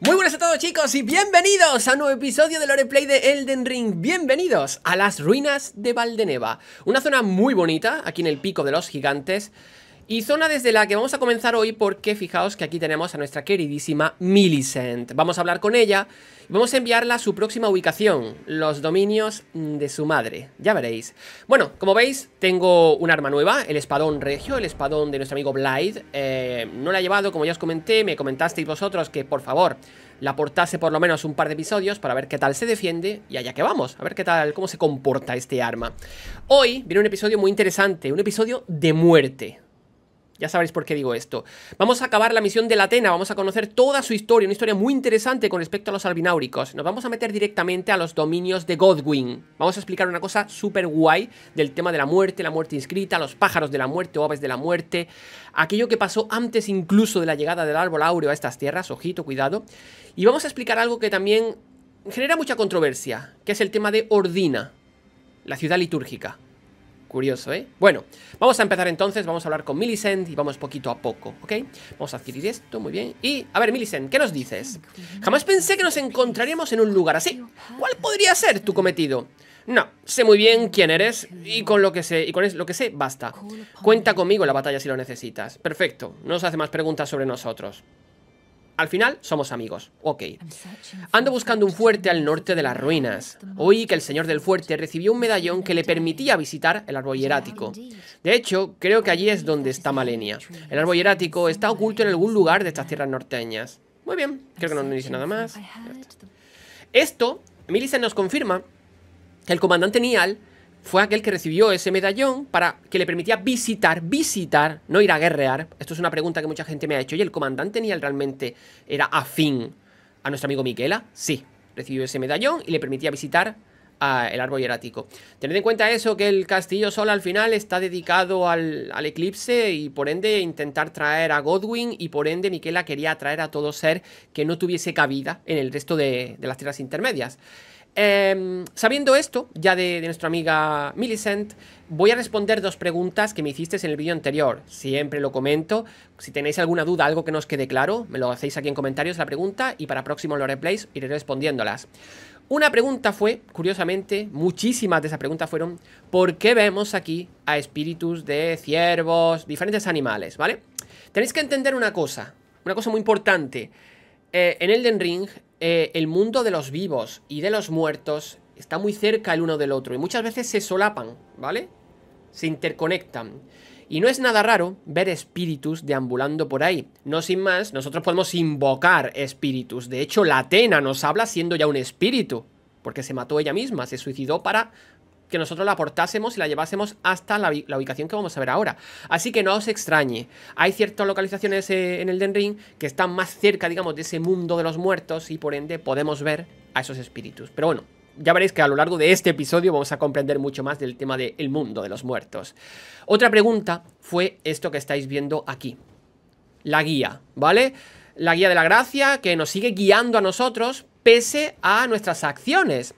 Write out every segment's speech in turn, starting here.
Muy buenas a todos chicos y bienvenidos a un nuevo episodio de Lore Play de Elden Ring Bienvenidos a las ruinas de Valdeneva Una zona muy bonita, aquí en el pico de los gigantes y zona desde la que vamos a comenzar hoy porque fijaos que aquí tenemos a nuestra queridísima Millicent. Vamos a hablar con ella y vamos a enviarla a su próxima ubicación, los dominios de su madre. Ya veréis. Bueno, como veis, tengo un arma nueva, el espadón regio, el espadón de nuestro amigo Blythe. Eh, no la he llevado, como ya os comenté, me comentasteis vosotros que por favor la portase por lo menos un par de episodios para ver qué tal se defiende y allá que vamos, a ver qué tal, cómo se comporta este arma. Hoy viene un episodio muy interesante, un episodio de muerte, ya sabréis por qué digo esto. Vamos a acabar la misión de la Atena, vamos a conocer toda su historia, una historia muy interesante con respecto a los albináuricos. Nos vamos a meter directamente a los dominios de Godwin. Vamos a explicar una cosa súper guay del tema de la muerte, la muerte inscrita, los pájaros de la muerte o aves de la muerte, aquello que pasó antes incluso de la llegada del árbol áureo a estas tierras, ojito, cuidado. Y vamos a explicar algo que también genera mucha controversia, que es el tema de Ordina, la ciudad litúrgica. Curioso, ¿eh? Bueno, vamos a empezar entonces, vamos a hablar con Millicent y vamos poquito a poco, ¿ok? Vamos a adquirir esto, muy bien. Y, a ver, Millicent, ¿qué nos dices? Jamás pensé que nos encontraríamos en un lugar así. ¿Cuál podría ser tu cometido? No, sé muy bien quién eres y con lo que sé, y con lo que sé, basta. Cuenta conmigo en la batalla si lo necesitas. Perfecto, no nos hace más preguntas sobre nosotros. Al final somos amigos. Ok. Ando buscando un fuerte al norte de las ruinas. Oí que el señor del fuerte recibió un medallón que le permitía visitar el árbol hierático. De hecho, creo que allí es donde está Malenia. El árbol hierático está oculto en algún lugar de estas tierras norteñas. Muy bien, creo que no nos dice nada más. Esto, Millicent nos confirma que el comandante Nial fue aquel que recibió ese medallón para que le permitía visitar, visitar, no ir a guerrear. Esto es una pregunta que mucha gente me ha hecho. ¿Y el comandante Niel realmente era afín a nuestro amigo Miquela? Sí, recibió ese medallón y le permitía visitar a el árbol hierático. Tened en cuenta eso, que el castillo sol al final está dedicado al, eclipse y por ende intentar traer a Godwin y por ende Miquela quería traer a todo ser que no tuviese cabida en el resto de las tierras intermedias. Em, sabiendo esto, ya de, nuestra amiga Millicent, voy a responder dos preguntas que me hicisteis en el vídeo anterior. Siempre lo comento. Si tenéis alguna duda, algo que no os quede claro, me lo hacéis aquí en comentarios la pregunta y para próximo lo replays iré respondiéndolas. Una pregunta fue, curiosamente, muchísimas de esas preguntas fueron, ¿por qué vemos aquí a espíritus de ciervos, diferentes animales, ¿vale? Tenéis que entender una cosa, una cosa muy importante. Eh, en Elden Ring eh, el mundo de los vivos y de los muertos está muy cerca el uno del otro y muchas veces se solapan, ¿vale? Se interconectan. Y no es nada raro ver espíritus deambulando por ahí. No sin más, nosotros podemos invocar espíritus. De hecho, la Atena nos habla siendo ya un espíritu, porque se mató ella misma, se suicidó para que nosotros la aportásemos y la llevásemos hasta la, ubicación que vamos a ver ahora. Así que no os extrañe. Hay ciertas localizaciones eh, en el Den Ring que están más cerca, digamos, de ese mundo de los muertos y por ende podemos ver a esos espíritus. Pero bueno, ya veréis que a lo largo de este episodio vamos a comprender mucho más del tema del mundo de los muertos. Otra pregunta fue esto que estáis viendo aquí. La guía, ¿vale? La guía de la gracia que nos sigue guiando a nosotros pese a nuestras acciones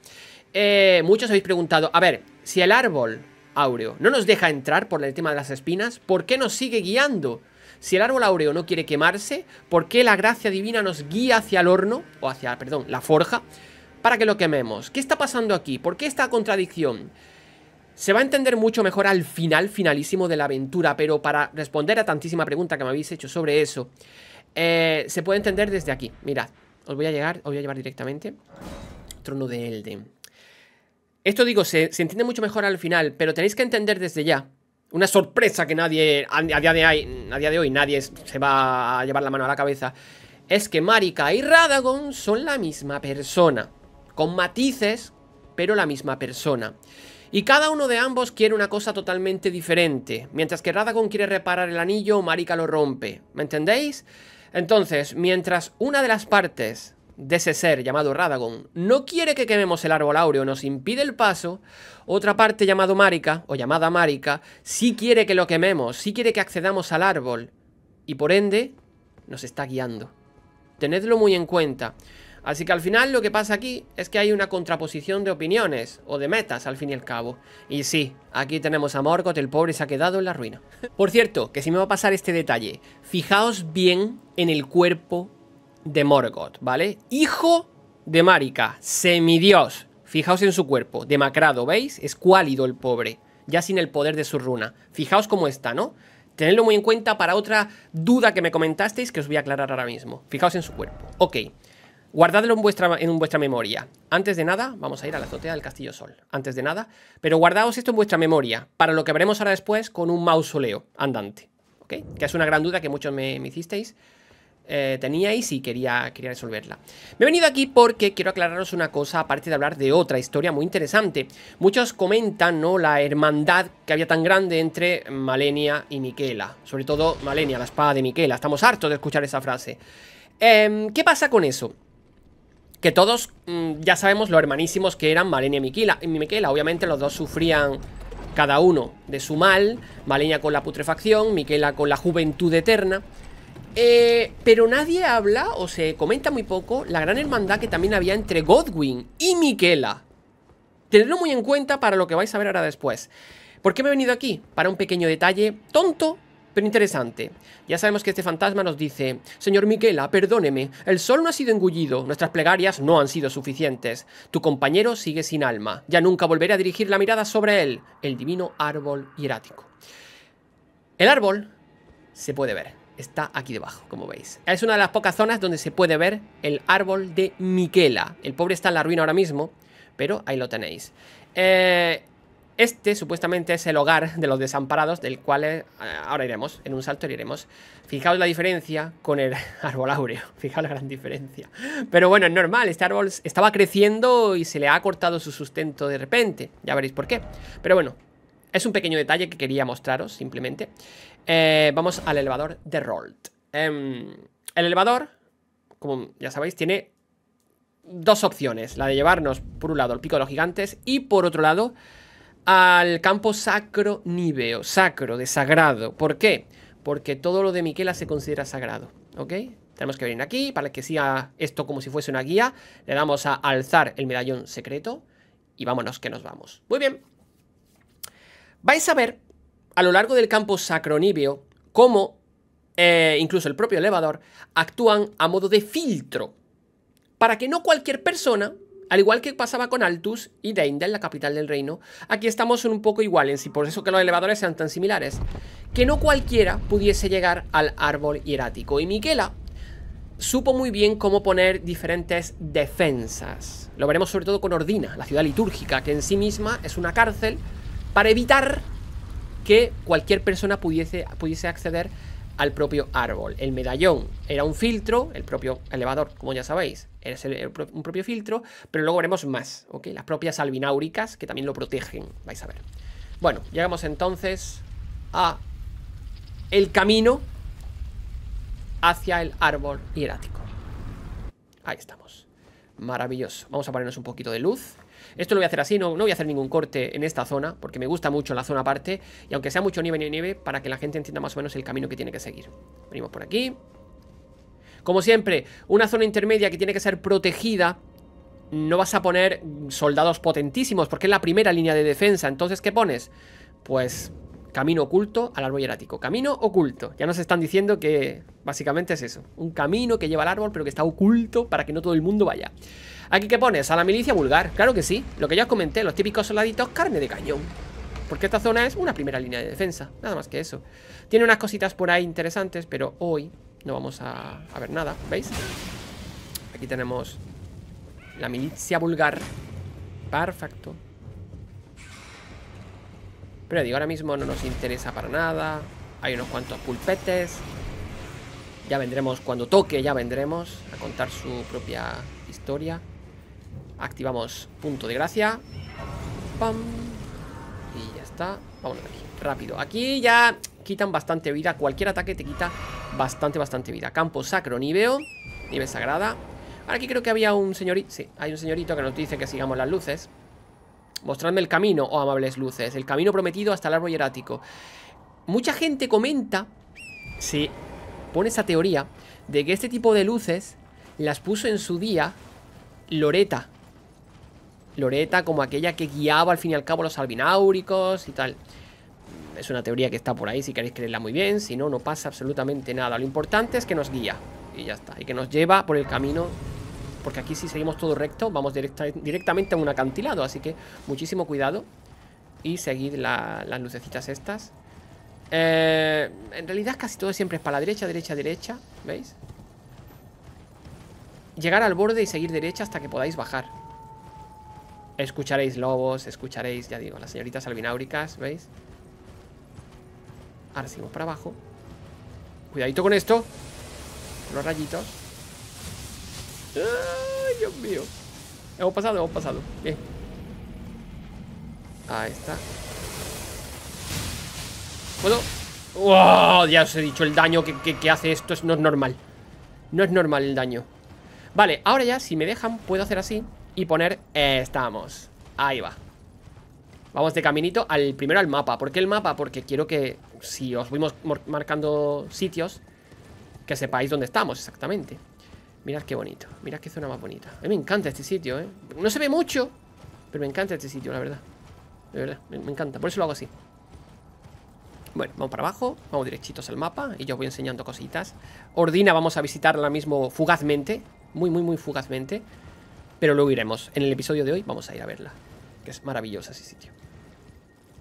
eh, muchos habéis preguntado, a ver, si el árbol áureo no nos deja entrar por el tema de las espinas, ¿por qué nos sigue guiando? Si el árbol áureo no quiere quemarse, ¿por qué la gracia divina nos guía hacia el horno, o hacia, perdón, la forja, para que lo quememos? ¿Qué está pasando aquí? ¿Por qué esta contradicción? Se va a entender mucho mejor al final, finalísimo de la aventura, pero para responder a tantísima pregunta que me habéis hecho sobre eso, eh, se puede entender desde aquí. Mirad, os voy a llegar, os voy a llevar directamente. Trono de Elden. Esto digo, se, entiende mucho mejor al final, pero tenéis que entender desde ya. Una sorpresa que nadie, a, día, de hoy, a día de hoy, nadie se va a llevar la mano a la cabeza. Es que Marika y Radagon son la misma persona. Con matices, pero la misma persona. Y cada uno de ambos quiere una cosa totalmente diferente. Mientras que Radagon quiere reparar el anillo, Marika lo rompe. ¿Me entendéis? Entonces, mientras una de las partes de ese ser llamado Radagon no quiere que quememos el árbol áureo, nos impide el paso, otra parte llamado Marika, o llamada Marika, sí quiere que lo quememos, sí quiere que accedamos al árbol, y por ende nos está guiando. Tenedlo muy en cuenta. Así que al final lo que pasa aquí es que hay una contraposición de opiniones o de metas al fin y al cabo. Y sí, aquí tenemos a Morgoth, el pobre se ha quedado en la ruina. Por cierto, que si me va a pasar este detalle, fijaos bien en el cuerpo de Morgoth, ¿vale? Hijo de marica, semidios. Fijaos en su cuerpo, demacrado, ¿veis? Es cuálido el pobre, ya sin el poder de su runa. Fijaos cómo está, ¿no? Tenedlo muy en cuenta para otra duda que me comentasteis que os voy a aclarar ahora mismo. Fijaos en su cuerpo. Ok. Guardadlo en vuestra, en vuestra memoria. Antes de nada, vamos a ir a la azotea del Castillo Sol. Antes de nada, pero guardaos esto en vuestra memoria para lo que veremos ahora después con un mausoleo andante. ¿Ok? Que es una gran duda que muchos me, me hicisteis. Eh, tenía teníais y quería, quería resolverla. Me he venido aquí porque quiero aclararos una cosa, aparte de hablar de otra historia muy interesante. Muchos comentan, ¿no? La hermandad que había tan grande entre Malenia y Miquela. Sobre todo Malenia, la espada de Miquela. Estamos hartos de escuchar esa frase. Em, ¿Qué pasa con eso? Que todos mm, ya sabemos lo hermanísimos que eran Malenia y Miquela. Y Miquela, obviamente los dos sufrían cada uno de su mal. Malenia con la putrefacción, Miquela con la juventud eterna. Eh, pero nadie habla, o se comenta muy poco, la gran hermandad que también había entre Godwin y Miquela. Tenedlo muy en cuenta para lo que vais a ver ahora después. ¿Por qué me he venido aquí? Para un pequeño detalle tonto, pero interesante. Ya sabemos que este fantasma nos dice, Señor Miquela, perdóneme, el sol no ha sido engullido, nuestras plegarias no han sido suficientes, tu compañero sigue sin alma, ya nunca volveré a dirigir la mirada sobre él, el divino árbol hierático. El árbol se puede ver está aquí debajo, como veis. Es una de las pocas zonas donde se puede ver el árbol de Miquela. El pobre está en la ruina ahora mismo, pero ahí lo tenéis. Eh, este supuestamente es el hogar de los desamparados, del cual eh, ahora iremos, en un salto iremos. Fijaos la diferencia con el árbol áureo, fijaos la gran diferencia. Pero bueno, es normal, este árbol estaba creciendo y se le ha cortado su sustento de repente, ya veréis por qué. Pero bueno, es un pequeño detalle que quería mostraros simplemente. Eh, vamos al elevador de Rolt. Em, el elevador, como ya sabéis, tiene dos opciones. La de llevarnos, por un lado, al pico de los gigantes y, por otro lado, al campo sacro Niveo, Sacro, de sagrado. ¿Por qué? Porque todo lo de Miquela se considera sagrado. ¿Ok? Tenemos que venir aquí para que siga esto como si fuese una guía. Le damos a alzar el medallón secreto y vámonos que nos vamos. Muy bien. Vais a ver a lo largo del campo Sacronibio, como eh, incluso el propio elevador, actúan a modo de filtro para que no cualquier persona, al igual que pasaba con Altus y Deindel, la capital del reino, aquí estamos un poco iguales y por eso que los elevadores sean tan similares, que no cualquiera pudiese llegar al árbol hierático. Y Miquela supo muy bien cómo poner diferentes defensas. Lo veremos sobre todo con Ordina, la ciudad litúrgica, que en sí misma es una cárcel para evitar que cualquier persona pudiese, pudiese acceder al propio árbol. El medallón era un filtro, el propio elevador, como ya sabéis, era un propio filtro, pero luego haremos más, ¿ok? Las propias albináuricas que también lo protegen, vais a ver. Bueno, llegamos entonces a el camino hacia el árbol hierático. Ahí estamos. Maravilloso. Vamos a ponernos un poquito de luz. Esto lo voy a hacer así, no, no voy a hacer ningún corte en esta zona, porque me gusta mucho la zona aparte, y aunque sea mucho nieve, nieve, nieve, para que la gente entienda más o menos el camino que tiene que seguir. Venimos por aquí. Como siempre, una zona intermedia que tiene que ser protegida no vas a poner soldados potentísimos, porque es la primera línea de defensa. Entonces, ¿qué pones? Pues Camino oculto al árbol hierático. Camino oculto. Ya nos están diciendo que básicamente es eso. Un camino que lleva al árbol pero que está oculto para que no todo el mundo vaya. ¿Aquí qué pones? A la milicia vulgar. Claro que sí. Lo que ya os comenté, los típicos soldaditos carne de cañón. Porque esta zona es una primera línea de defensa. Nada más que eso. Tiene unas cositas por ahí interesantes, pero hoy no vamos a, a ver nada. ¿Veis? Aquí tenemos la milicia vulgar. Perfecto. Pero digo, ahora mismo no nos interesa para nada. Hay unos cuantos pulpetes. Ya vendremos cuando toque, ya vendremos a contar su propia historia. Activamos punto de gracia. Pam. Y ya está. Vámonos aquí. Rápido. Aquí ya quitan bastante vida. Cualquier ataque te quita bastante, bastante vida. Campo sacro, niveo. Nivel sagrada. Ahora aquí creo que había un señorito... Sí, hay un señorito que nos dice que sigamos las luces. Mostradme el camino, oh amables luces, el camino prometido hasta el árbol hierático. Mucha gente comenta, si pone esa teoría, de que este tipo de luces las puso en su día Loreta. Loreta como aquella que guiaba al fin y al cabo los albináuricos y tal. Es una teoría que está por ahí si queréis creerla muy bien, si no, no pasa absolutamente nada. Lo importante es que nos guía y ya está, y que nos lleva por el camino porque aquí si seguimos todo recto vamos directamente a un acantilado, así que muchísimo cuidado y seguid las lucecitas estas. Eh, en realidad casi todo siempre es para la derecha, derecha, derecha, ¿veis? Llegar al borde y seguir derecha hasta que podáis bajar. Escucharéis lobos, escucharéis, ya digo, las señoritas albináuricas, ¿veis? Ahora seguimos para abajo. Cuidadito con esto. Los rayitos. Ay, Dios mío. Hemos pasado, hemos pasado. Bien. Ahí está. ¿Puedo? ¡Wow! ¡Oh, ya os he dicho, el daño que, hace esto no es normal. No es normal el daño. Vale, ahora ya, si me dejan, puedo hacer así y poner... Eh, estamos. Ahí va. Vamos de caminito al primero al mapa. ¿Por qué el mapa? Porque quiero que si os fuimos marcando sitios, que sepáis dónde estamos exactamente. Mirad qué bonito, mirad qué zona más bonita A mí me encanta este sitio, ¿eh? No se ve mucho, pero me encanta este sitio, la verdad De verdad, me, encanta, por eso lo hago así bueno, vamos para abajo, vamos directitos al mapa y yo os voy enseñando cositas. Ordina vamos a visitarla ahora mismo fugazmente, muy, muy, muy fugazmente, pero luego iremos. En el episodio de hoy vamos a ir a verla, que es maravillosa ese sitio.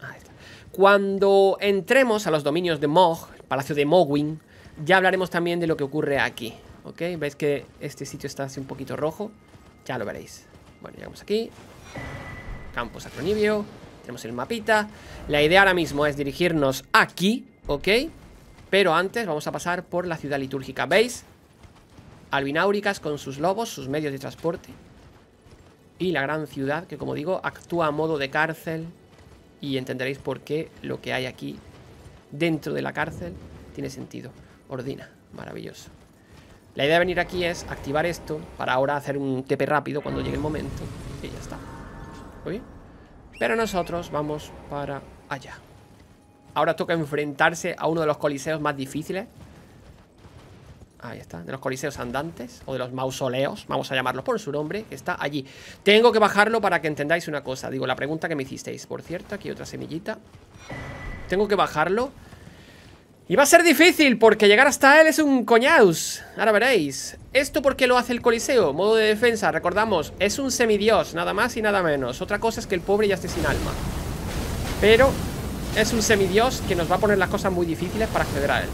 Ahí está. Cuando entremos a los dominios de Mog, el palacio de Mogwin, ya hablaremos también de lo que ocurre aquí. ¿ok? Veis que este sitio está así un poquito rojo, ya lo veréis. Bueno, llegamos aquí, campo sacronibio, tenemos el mapita. La idea ahora mismo es dirigirnos aquí, ¿ok? Pero antes vamos a pasar por la ciudad litúrgica, ¿veis? Albináuricas con sus lobos, sus medios de transporte. Y la gran ciudad que, como digo, actúa a modo de cárcel. Y entenderéis por qué lo que hay aquí dentro de la cárcel tiene sentido. Ordina, maravilloso. La idea de venir aquí es activar esto para ahora hacer un TP rápido cuando llegue el momento. Y ya está. Pero nosotros vamos para allá. Ahora toca enfrentarse a uno de los coliseos más difíciles. Ahí está, de los coliseos andantes o de los mausoleos, vamos a llamarlos por su nombre, que está allí. Tengo que bajarlo para que entendáis una cosa. Digo, la pregunta que me hicisteis. Por cierto, aquí otra semillita. Tengo que bajarlo y va a ser difícil porque llegar hasta él es un coñaus Ahora veréis Esto porque lo hace el Coliseo Modo de defensa, recordamos Es un semidios, nada más y nada menos Otra cosa es que el pobre ya esté sin alma Pero es un semidios que nos va a poner las cosas muy difíciles para acceder a él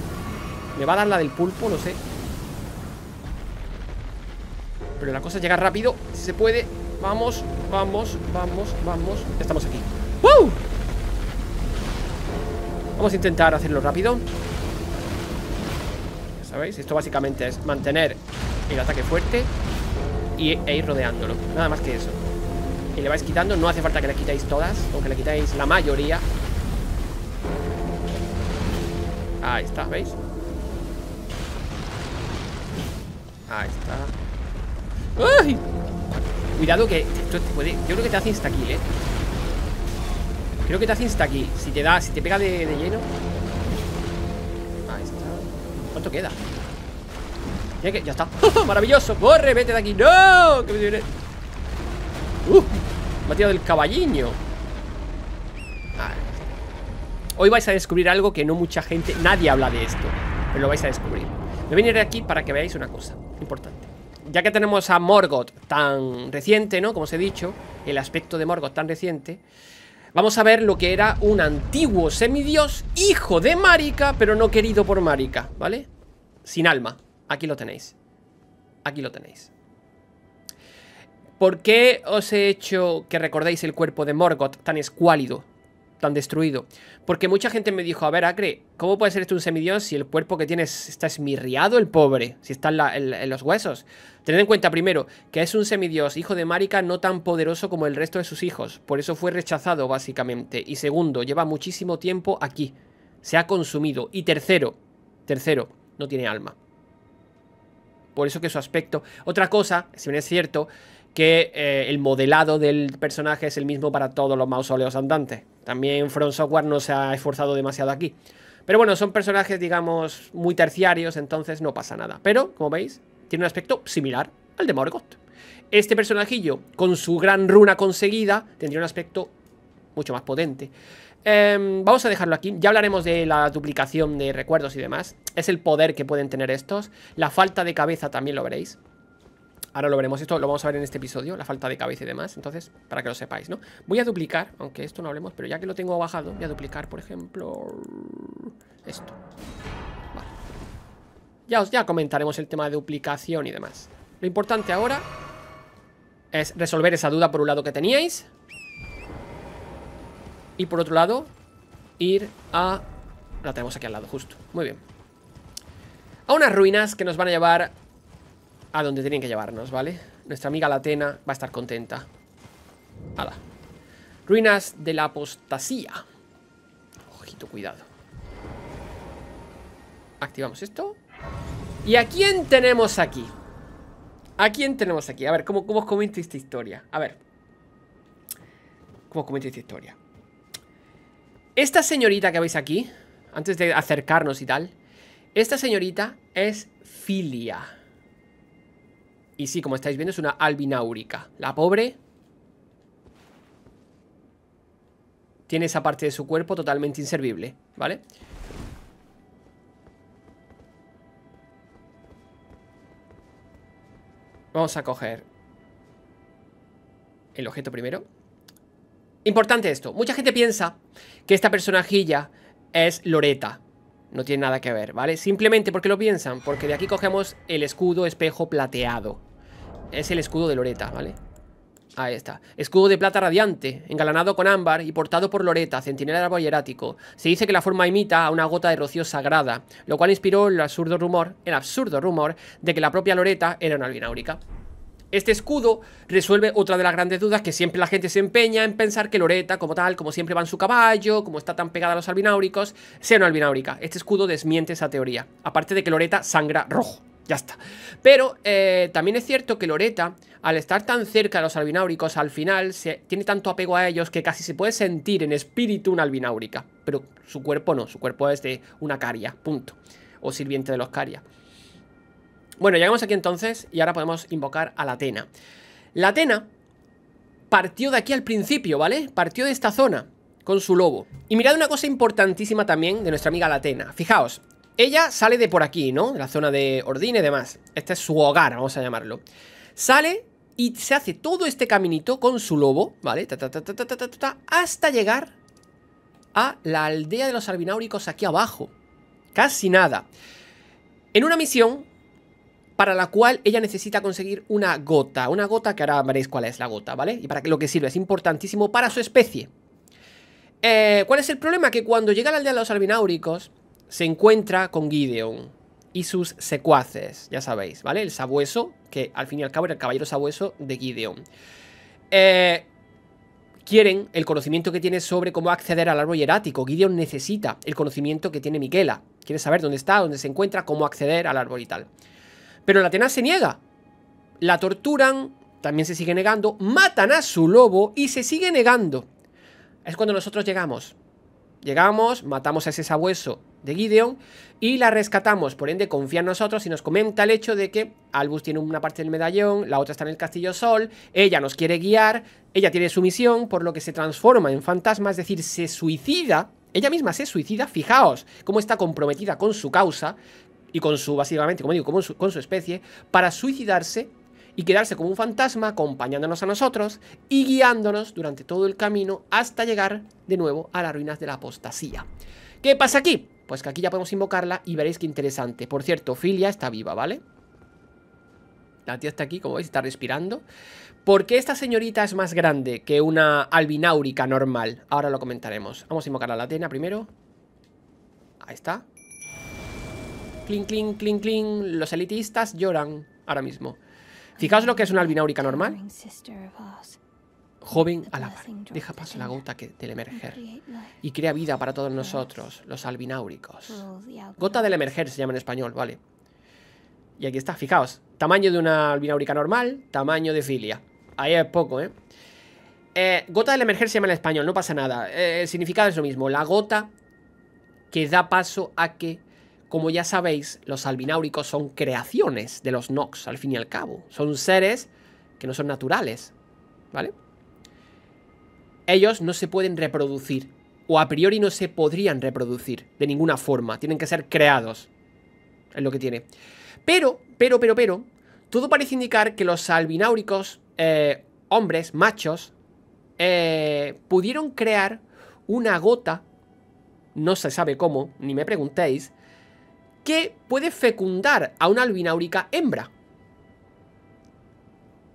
Me va a dar la del pulpo, no sé Pero la cosa es llegar rápido Si se puede Vamos, vamos, vamos, vamos Estamos aquí ¡Wow! Vamos a intentar hacerlo rápido Ya sabéis, esto básicamente es mantener el ataque fuerte y, E ir rodeándolo, nada más que eso Y le vais quitando, no hace falta que le quitéis todas O que le quitáis la mayoría Ahí está, ¿veis? Ahí está ¡Uy! Cuidado que Yo creo que te hace insta-kill ¿eh? Creo que te hace aquí. Si te da, si te pega de, lleno. Ahí está. ¿Cuánto queda? que. Ya está. ¡Maravilloso! ¡Corre! ¡Vete de aquí! ¡No! ¡Qué me viene! ¡Uh! Me ha tirado del caballiño. Hoy vais a descubrir algo que no mucha gente. Nadie habla de esto. Pero lo vais a descubrir. Me de aquí para que veáis una cosa importante ya que tenemos a Morgoth tan reciente, ¿no? Como os he dicho, el aspecto de Morgoth tan reciente, Vamos a ver lo que era un antiguo semidios, hijo de Marika, pero no querido por Marika, ¿vale? Sin alma. Aquí lo tenéis. Aquí lo tenéis. ¿Por qué os he hecho que recordéis el cuerpo de Morgoth tan escuálido? tan destruido. Porque mucha gente me dijo, a ver, Acre, ¿cómo puede ser esto un semidios si el cuerpo que tienes está esmirriado el pobre? Si está en, los huesos. Tened en cuenta primero que es un semidios, hijo de marica... no tan poderoso como el resto de sus hijos. Por eso fue rechazado, básicamente. Y segundo, lleva muchísimo tiempo aquí. Se ha consumido. Y tercero, tercero, no tiene alma. Por eso que su aspecto... Otra cosa, si bien es cierto, que eh, el modelado del personaje es el mismo para todos los mausoleos andantes. También Front Software no se ha esforzado demasiado aquí. Pero bueno, son personajes, digamos, muy terciarios, entonces no pasa nada. Pero, como veis, tiene un aspecto similar al de Morgoth. Este personajillo, con su gran runa conseguida, tendría un aspecto mucho más potente. Em, vamos a dejarlo aquí. Ya hablaremos de la duplicación de recuerdos y demás. Es el poder que pueden tener estos. La falta de cabeza también lo veréis. Ahora lo veremos, esto lo vamos a ver en este episodio, la falta de cabeza y demás, entonces, para que lo sepáis, ¿no? Voy a duplicar, aunque esto no hablemos, pero ya que lo tengo bajado, voy a duplicar, por ejemplo, esto. Vale. Ya, os, ya comentaremos el tema de duplicación y demás. Lo importante ahora es resolver esa duda por un lado que teníais. Y por otro lado, ir a... La tenemos aquí al lado, justo. Muy bien. A unas ruinas que nos van a llevar a donde tienen que llevarnos, ¿vale? Nuestra amiga Atena va a estar contenta. Hala. Ruinas de la apostasía. Ojito, cuidado. Activamos esto. ¿Y a quién tenemos aquí? ¿A quién tenemos aquí? A ver, ¿cómo, cómo os comento esta historia? A ver. ¿Cómo os comento esta historia? Esta señorita que veis aquí, antes de acercarnos y tal, esta señorita es Filia. Y sí, como estáis viendo, es una albináurica. La pobre tiene esa parte de su cuerpo totalmente inservible, ¿vale? Vamos a coger el objeto primero. Importante esto. Mucha gente piensa que esta personajilla es Loreta. No tiene nada que ver, ¿vale? Simplemente porque lo piensan, porque de aquí cogemos el escudo espejo plateado, es el escudo de Loreta, ¿vale? Ahí está. Escudo de plata radiante, engalanado con ámbar y portado por Loreta, centinela del árbol hierático. Se dice que la forma imita a una gota de rocío sagrada, lo cual inspiró el absurdo rumor, el absurdo rumor de que la propia Loreta era una albináurica. Este escudo resuelve otra de las grandes dudas que siempre la gente se empeña en pensar que Loreta, como tal, como siempre va en su caballo, como está tan pegada a los albináuricos, sea una albináurica. Este escudo desmiente esa teoría, aparte de que Loreta sangra rojo. Ya está. Pero eh, también es cierto que Loreta, al estar tan cerca de los albináuricos, al final se, tiene tanto apego a ellos que casi se puede sentir en espíritu una albináurica. Pero su cuerpo no, su cuerpo es de una caria, punto. O sirviente de los caria Bueno, llegamos aquí entonces y ahora podemos invocar a la Atena. La Atena partió de aquí al principio, ¿vale? Partió de esta zona con su lobo. Y mirad una cosa importantísima también de nuestra amiga Atena Fijaos, ella sale de por aquí, ¿no? De la zona de Ordine y demás. Este es su hogar, vamos a llamarlo. Sale y se hace todo este caminito con su lobo, ¿vale? hasta llegar a la aldea de los albináuricos aquí abajo. Casi nada. En una misión para la cual ella necesita conseguir una gota. Una gota que ahora veréis cuál es la gota, ¿vale? Y para lo que sirve. Es importantísimo para su especie. Eh, ¿Cuál es el problema? Que cuando llega a la aldea de los albináuricos, se encuentra con Gideon y sus secuaces, ya sabéis, ¿vale? El sabueso, que al fin y al cabo era el caballero sabueso de Gideon. Eh, quieren el conocimiento que tiene sobre cómo acceder al árbol hierático. Gideon necesita el conocimiento que tiene Miquela. Quiere saber dónde está, dónde se encuentra, cómo acceder al árbol y tal. Pero la Atena se niega. La torturan, también se sigue negando, matan a su lobo y se sigue negando. Es cuando nosotros llegamos. Llegamos, matamos a ese sabueso de Gideon y la rescatamos, por ende confía en nosotros y nos comenta el hecho de que Albus tiene una parte del medallón, la otra está en el castillo Sol, ella nos quiere guiar, ella tiene su misión, por lo que se transforma en fantasma, es decir, se suicida, ella misma se suicida, fijaos cómo está comprometida con su causa y con su, básicamente, como digo, con su, con su especie, para suicidarse y quedarse como un fantasma acompañándonos a nosotros y guiándonos durante todo el camino hasta llegar de nuevo a las ruinas de la apostasía. ¿Qué pasa aquí? Pues que aquí ya podemos invocarla y veréis qué interesante. Por cierto, Filia está viva, ¿vale? La tía está aquí, como veis, está respirando. ¿Por qué esta señorita es más grande que una albináurica normal? Ahora lo comentaremos. Vamos a invocar a la Atena primero. Ahí está. Cling, clink clink cling. Los elitistas lloran ahora mismo. Fijaos lo que es una albináurica normal joven a la par. Deja paso la gota que, del emerger y crea vida para todos nosotros, los albináuricos. Gota del emerger se llama en español, vale. Y aquí está, fijaos. Tamaño de una albináurica normal, tamaño de filia. Ahí es poco, ¿eh? eh gota del emerger se llama en español, no pasa nada. Eh, el significado es lo mismo. La gota que da paso a que, como ya sabéis, los albináuricos son creaciones de los Nox, al fin y al cabo. Son seres que no son naturales, ¿vale? ellos no se pueden reproducir, o a priori no se podrían reproducir de ninguna forma, tienen que ser creados. Es lo que tiene. Pero, pero, pero, pero, todo parece indicar que los albináuricos, eh, hombres, machos, eh, pudieron crear una gota, no se sabe cómo, ni me preguntéis, que puede fecundar a una albináurica hembra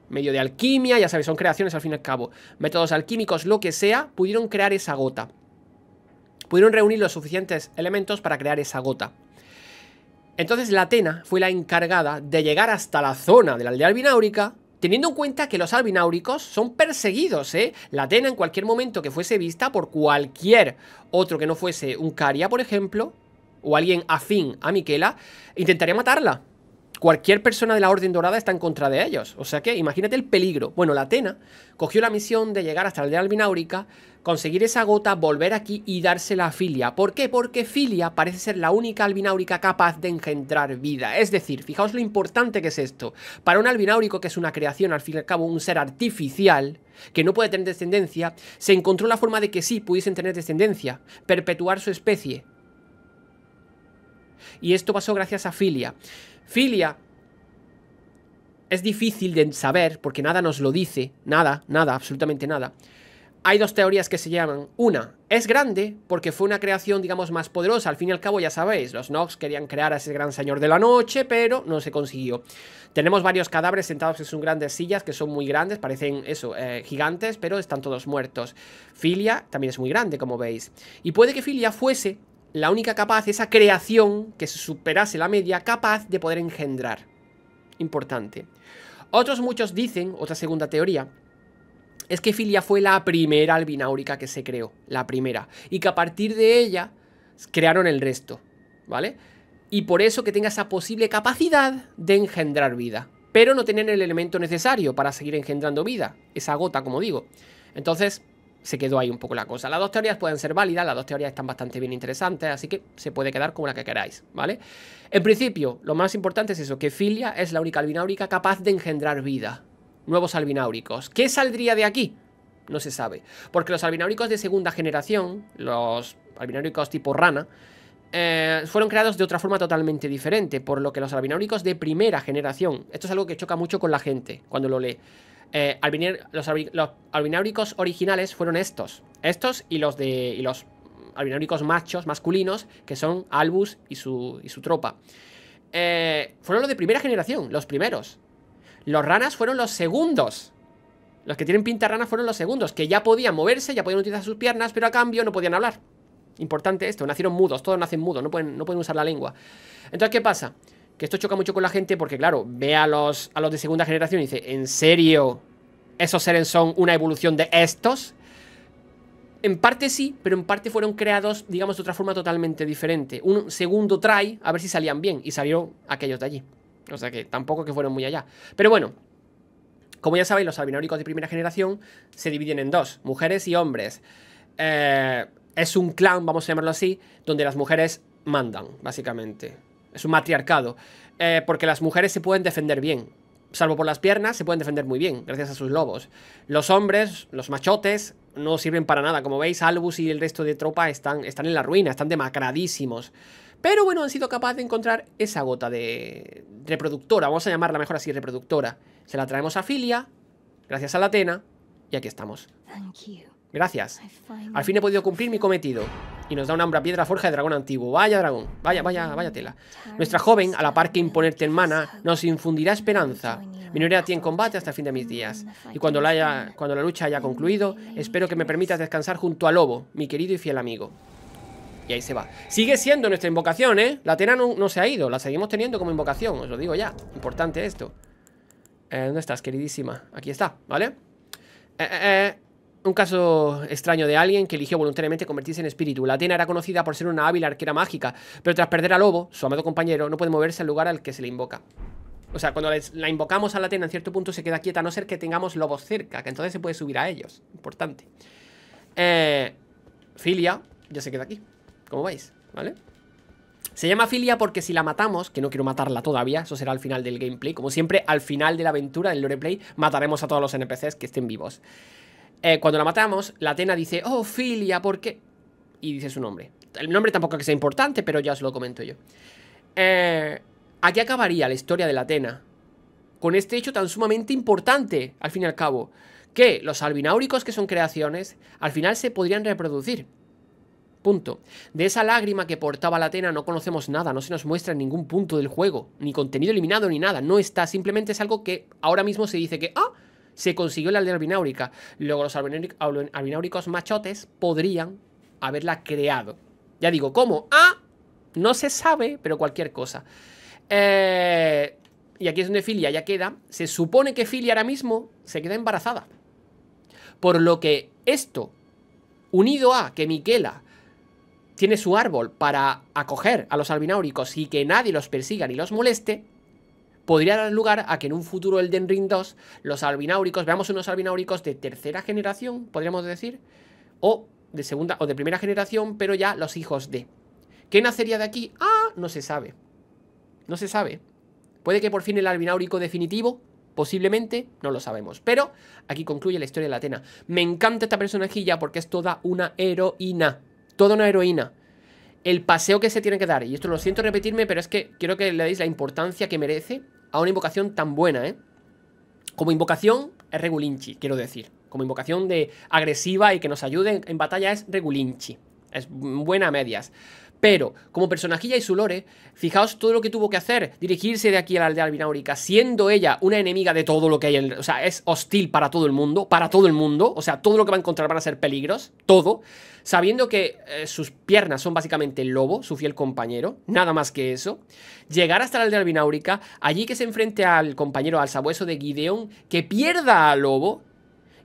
medio de alquimia, ya sabéis, son creaciones al fin y al cabo, métodos alquímicos, lo que sea, pudieron crear esa gota. Pudieron reunir los suficientes elementos para crear esa gota. Entonces la Atena fue la encargada de llegar hasta la zona de la aldea albináurica, teniendo en cuenta que los albináuricos son perseguidos, ¿eh? La Atena en cualquier momento que fuese vista por cualquier otro que no fuese un Caria, por ejemplo, o alguien afín a Miquela, intentaría matarla cualquier persona de la Orden Dorada está en contra de ellos. O sea que imagínate el peligro. Bueno, la Atena cogió la misión de llegar hasta la aldea albináurica, conseguir esa gota, volver aquí y dársela a Filia. ¿Por qué? Porque Filia parece ser la única albináurica capaz de engendrar vida. Es decir, fijaos lo importante que es esto. Para un albináurico, que es una creación, al fin y al cabo, un ser artificial, que no puede tener descendencia, se encontró la forma de que sí pudiesen tener descendencia, perpetuar su especie. Y esto pasó gracias a Filia. Filia. Es difícil de saber porque nada nos lo dice, nada, nada, absolutamente nada. Hay dos teorías que se llaman. Una, es grande porque fue una creación, digamos, más poderosa. Al fin y al cabo, ya sabéis, los Nox querían crear a ese gran señor de la noche, pero no se consiguió. Tenemos varios cadáveres sentados en sus grandes sillas, que son muy grandes, parecen eso, eh, gigantes, pero están todos muertos. Filia también es muy grande, como veis. Y puede que Filia fuese la única capaz, esa creación que superase la media, capaz de poder engendrar. Importante. Otros muchos dicen, otra segunda teoría, es que Filia fue la primera albináurica que se creó, la primera, y que a partir de ella crearon el resto, ¿vale? Y por eso que tenga esa posible capacidad de engendrar vida, pero no tener el elemento necesario para seguir engendrando vida, esa gota, como digo. Entonces, se quedó ahí un poco la cosa. Las dos teorías pueden ser válidas, las dos teorías están bastante bien interesantes, así que se puede quedar con la que queráis, ¿vale? En principio, lo más importante es eso, que Filia es la única albináurica capaz de engendrar vida. Nuevos albináuricos. ¿Qué saldría de aquí? No se sabe. Porque los albináuricos de segunda generación, los albináuricos tipo rana, eh, fueron creados de otra forma totalmente diferente, por lo que los albináuricos de primera generación, esto es algo que choca mucho con la gente cuando lo lee, eh, los, albináuricos originales fueron estos. Estos y los de. Y los albináuricos machos, masculinos, que son Albus y su, y su tropa. Eh, fueron los de primera generación, los primeros. Los ranas fueron los segundos. Los que tienen pinta rana fueron los segundos, que ya podían moverse, ya podían utilizar sus piernas, pero a cambio no podían hablar. Importante esto, nacieron mudos, todos nacen mudos, no pueden, no pueden usar la lengua. Entonces, ¿qué pasa? Que esto choca mucho con la gente porque, claro, ve a los, a los de segunda generación y dice, ¿en serio esos seres son una evolución de estos? En parte sí, pero en parte fueron creados, digamos, de otra forma totalmente diferente. Un segundo try, a ver si salían bien, y salieron aquellos de allí. O sea que tampoco que fueron muy allá. Pero bueno, como ya sabéis, los albinóricos de primera generación se dividen en dos, mujeres y hombres. Eh, es un clan, vamos a llamarlo así, donde las mujeres mandan, básicamente es un matriarcado. Eh, porque las mujeres se pueden defender bien. Salvo por las piernas, se pueden defender muy bien, gracias a sus lobos. Los hombres, los machotes, no sirven para nada. Como veis, Albus y el resto de tropa están, están en la ruina, están demacradísimos. Pero bueno, han sido capaces de encontrar esa gota de reproductora, vamos a llamarla mejor así, reproductora. Se la traemos a Filia, gracias a la Atena, y aquí estamos. Gracias. Al fin he podido cumplir mi cometido. Y nos da una hambra piedra forja de dragón antiguo. Vaya dragón. Vaya, vaya, vaya tela. Nuestra joven, a la par que imponerte en mana, nos infundirá esperanza. minoré a ti en combate hasta el fin de mis días. Y cuando la, haya, cuando la lucha haya concluido, espero que me permitas descansar junto a Lobo, mi querido y fiel amigo. Y ahí se va. Sigue siendo nuestra invocación, ¿eh? La Tena no, se ha ido. La seguimos teniendo como invocación. Os lo digo ya. Importante esto. Eh, ¿Dónde estás, queridísima? Aquí está, ¿vale? Eh, eh, eh un caso extraño de alguien que eligió voluntariamente convertirse en espíritu. La Atena era conocida por ser una hábil arquera mágica, pero tras perder a Lobo, su amado compañero, no puede moverse al lugar al que se le invoca. O sea, cuando la invocamos a la Atena en cierto punto se queda quieta, a no ser que tengamos lobos cerca, que entonces se puede subir a ellos. Importante. Eh, Filia ya se queda aquí, como veis, ¿vale? Se llama Filia porque si la matamos, que no quiero matarla todavía, eso será al final del gameplay. Como siempre, al final de la aventura del loreplay, mataremos a todos los NPCs que estén vivos. Eh, cuando la matamos, la Atena dice, oh, Filia, ¿por qué? Y dice su nombre. El nombre tampoco es que sea importante, pero ya os lo comento yo. Eh, aquí acabaría la historia de la Atena. Con este hecho tan sumamente importante, al fin y al cabo, que los albináuricos, que son creaciones, al final se podrían reproducir. Punto. De esa lágrima que portaba la Atena no conocemos nada, no se nos muestra en ningún punto del juego, ni contenido eliminado ni nada, no está, simplemente es algo que ahora mismo se dice que, ah, se consiguió la aldea albináurica. Luego los albináuricos machotes podrían haberla creado. Ya digo, ¿cómo? Ah, no se sabe, pero cualquier cosa. Eh, y aquí es donde Filia ya queda. Se supone que Filia ahora mismo se queda embarazada. Por lo que esto, unido a que Miquela tiene su árbol para acoger a los albináuricos y que nadie los persiga ni los moleste, podría dar lugar a que en un futuro Elden Ring 2 los albináuricos, veamos unos albináuricos de tercera generación, podríamos decir, o de segunda o de primera generación, pero ya los hijos de. ¿Qué nacería de aquí? Ah, no se sabe. No se sabe. Puede que por fin el albináurico definitivo, posiblemente, no lo sabemos. Pero aquí concluye la historia de la Atena. Me encanta esta personajilla porque es toda una heroína. Toda una heroína el paseo que se tiene que dar, y esto lo siento repetirme, pero es que quiero que le deis la importancia que merece a una invocación tan buena, ¿eh? Como invocación es Regulinchi, quiero decir. Como invocación de agresiva y que nos ayude en, batalla es Regulinchi. Es buena a medias. Pero, como personajilla y su lore, fijaos todo lo que tuvo que hacer. Dirigirse de aquí a la aldea albináurica, siendo ella una enemiga de todo lo que hay en... O sea, es hostil para todo el mundo, para todo el mundo. O sea, todo lo que va a encontrar van a ser peligros, todo. Sabiendo que eh, sus piernas son básicamente el lobo, su fiel compañero, nada más que eso. Llegar hasta la aldea albináurica, allí que se enfrente al compañero, al sabueso de Gideon, que pierda al lobo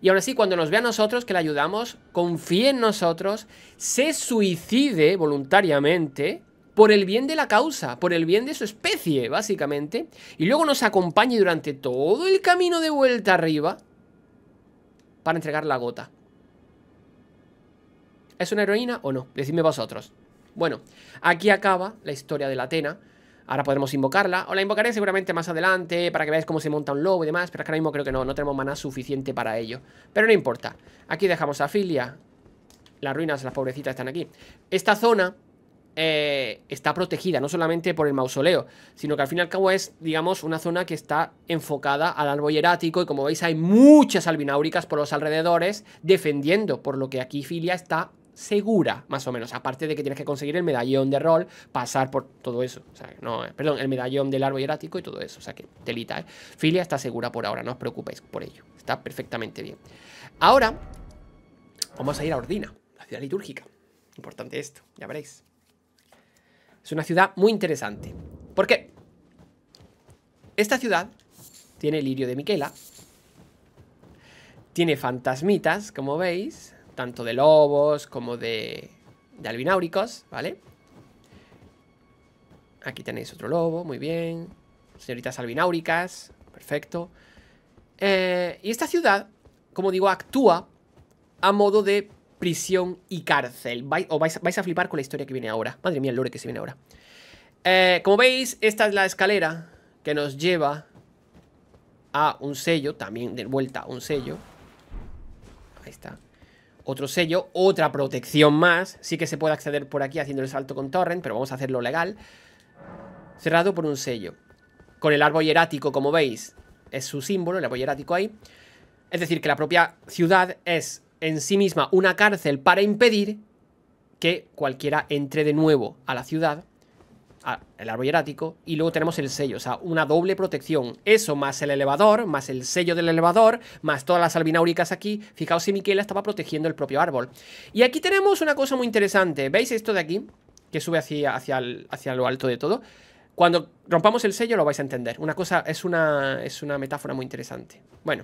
y ahora sí, cuando nos vea a nosotros que le ayudamos, confíe en nosotros, se suicide voluntariamente por el bien de la causa, por el bien de su especie, básicamente, y luego nos acompañe durante todo el camino de vuelta arriba para entregar la gota. ¿Es una heroína o no? Decidme vosotros. Bueno, aquí acaba la historia de la Atena. Ahora podremos invocarla. O la invocaré seguramente más adelante para que veáis cómo se monta un lobo y demás. Pero ahora mismo creo que no, no tenemos maná suficiente para ello. Pero no importa. Aquí dejamos a Filia. Las ruinas, las pobrecitas están aquí. Esta zona eh, está protegida, no solamente por el mausoleo, sino que al fin y al cabo es, digamos, una zona que está enfocada al árbol hierático y como veis hay muchas albináuricas por los alrededores defendiendo, por lo que aquí Filia está segura, más o menos. Aparte de que tienes que conseguir el medallón de rol, pasar por todo eso. no, eh, perdón, el medallón del árbol hierático y todo eso. O sea, que telita, ¿eh? Filia está segura por ahora, no os preocupéis por ello. Está perfectamente bien. Ahora, vamos a ir a Ordina, la ciudad litúrgica. Importante esto, ya veréis. Es una ciudad muy interesante. ¿Por qué? Esta ciudad tiene el lirio de Miquela, tiene fantasmitas, como veis, tanto de lobos como de, de albináuricos, ¿vale? Aquí tenéis otro lobo, muy bien. Señoritas albináuricas, perfecto. Eh, y esta ciudad, como digo, actúa a modo de prisión y cárcel. Vais, o vais, a flipar con la historia que viene ahora. Madre mía, el lore que se viene ahora. Eh, como veis, esta es la escalera que nos lleva a un sello, también de vuelta a un sello. Ahí está otro sello, otra protección más. Sí que se puede acceder por aquí haciendo el salto con torrent, pero vamos a hacerlo legal. Cerrado por un sello. Con el árbol hierático, como veis, es su símbolo, el árbol hierático ahí. Es decir, que la propia ciudad es en sí misma una cárcel para impedir que cualquiera entre de nuevo a la ciudad el árbol hierático y luego tenemos el sello, o sea, una doble protección. Eso más el elevador, más el sello del elevador, más todas las albináuricas aquí. Fijaos si Miquela estaba protegiendo el propio árbol. Y aquí tenemos una cosa muy interesante. ¿Veis esto de aquí? Que sube hacia, hacia, hacia lo alto de todo. Cuando rompamos el sello lo vais a entender. Una cosa, es una, es una metáfora muy interesante. Bueno.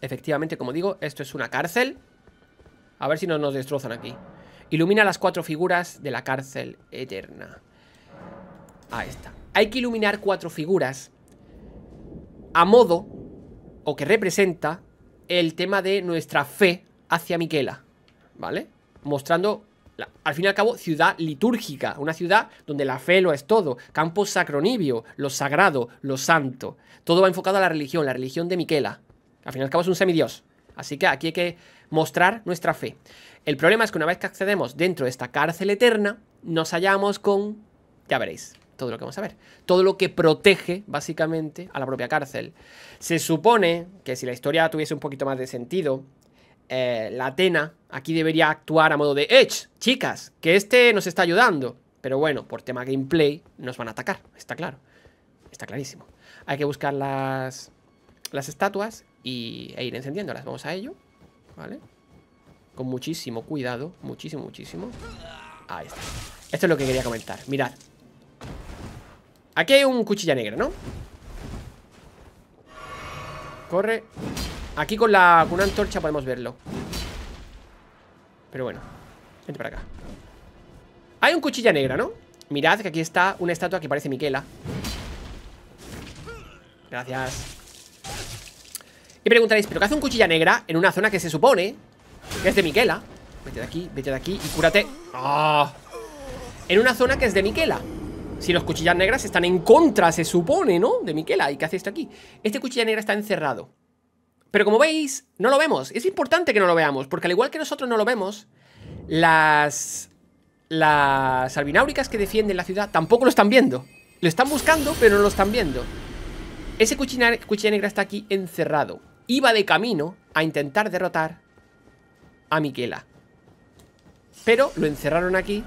Efectivamente, como digo, esto es una cárcel. A ver si no nos destrozan aquí. Ilumina las cuatro figuras de la cárcel eterna. Ahí está. Hay que iluminar cuatro figuras a modo o que representa el tema de nuestra fe hacia Miquela, ¿vale? Mostrando, al fin y al cabo, ciudad litúrgica, una ciudad donde la fe lo es todo, campo sacronibio, lo sagrado, lo santo, todo va enfocado a la religión, la religión de Miquela. Al fin y al cabo es un semidios, así que aquí hay que mostrar nuestra fe. El problema es que una vez que accedemos dentro de esta cárcel eterna, nos hallamos con... Ya veréis, todo lo que vamos a ver. Todo lo que protege, básicamente, a la propia cárcel. Se supone que si la historia tuviese un poquito más de sentido, eh, la Atena aquí debería actuar a modo de ¡Ech! Chicas, que este nos está ayudando. Pero bueno, por tema gameplay, nos van a atacar, está claro. Está clarísimo. Hay que buscar las, las estatuas y, e ir encendiéndolas. Vamos a ello, ¿vale? vale con muchísimo cuidado. Muchísimo, muchísimo. Ahí está. Esto es lo que quería comentar. Mirad. Aquí hay un cuchilla negra, ¿no? Corre. Aquí con la con una antorcha podemos verlo. Pero bueno. Vente para acá. Hay un cuchilla negra, ¿no? Mirad que aquí está una estatua que parece Miquela. Gracias. Y preguntaréis, ¿pero qué hace un cuchilla negra en una zona que se supone es de Miquela. Vete de aquí, vete de aquí y cúrate. Ah. En una zona que es de Miquela. Si los cuchillas negras están en contra, se supone, ¿no? De Miquela. ¿Y qué hace esto aquí? Este cuchilla negra está encerrado. Pero como veis, no lo vemos. Es importante que no lo veamos, porque al igual que nosotros no lo vemos, las... Las albináuricas que defienden la ciudad tampoco lo están viendo. Lo están buscando, pero no lo están viendo. Ese cuchilla negra está aquí encerrado. Iba de camino a intentar derrotar a Miquela. Pero lo encerraron aquí.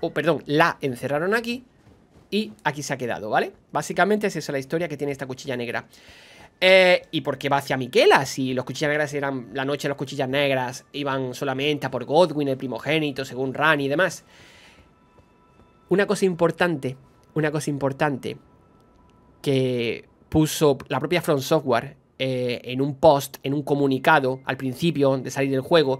O, perdón, la encerraron aquí. Y aquí se ha quedado, ¿vale? Básicamente es esa la historia que tiene esta cuchilla negra. Eh, ¿Y por qué va hacia Miquela? Si los cuchillas negras eran. La noche las los cuchillas negras iban solamente a por Godwin, el primogénito, según Rani y demás. Una cosa importante. Una cosa importante. Que puso la propia Front Software eh, en un post, en un comunicado al principio de salir del juego,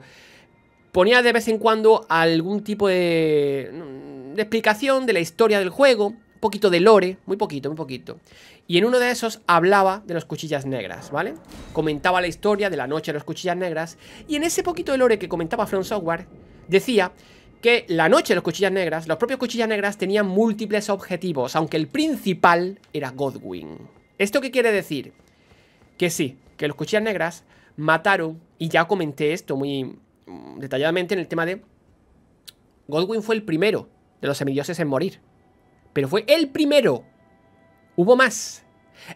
ponía de vez en cuando algún tipo mm, de, explicación de la historia del juego, un poquito de lore, muy poquito, muy poquito. Y en uno de esos hablaba de las cuchillas negras, ¿vale? Comentaba la historia de la noche de las cuchillas negras. Y en ese poquito de lore que comentaba From Software, decía que la noche de los cuchillas negras, los propios cuchillas negras tenían múltiples objetivos, aunque el principal era Godwin. ¿Esto qué quiere decir? que sí, que los cuchillas negras mataron, y ya comenté esto muy mm, detalladamente en el tema de... Godwin fue el primero de los semidioses en morir. Pero fue el primero. Hubo más.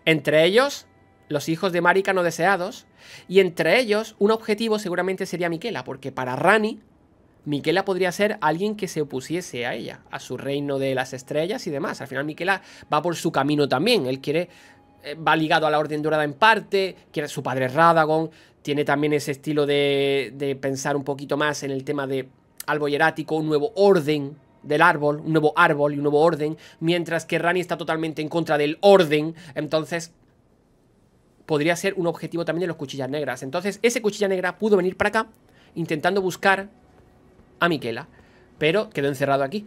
Entre ellos, los hijos de Marika no deseados. Y entre ellos, un objetivo seguramente sería Miquela, porque para Rani, Miquela podría ser alguien que se opusiese a ella, a su reino de las estrellas y demás. Al final, Miquela va por su camino también. Él quiere eh, va ligado a la Orden Dorada en parte, su padre es Radagon, tiene también ese estilo de, pensar un poquito más en el tema de algo hierático, un nuevo orden del árbol, un nuevo árbol y un nuevo orden, mientras que Rani está totalmente en contra del orden, entonces podría ser un objetivo también de los cuchillas negras. Entonces ese cuchilla negra pudo venir para acá intentando buscar a Miquela, pero quedó encerrado aquí.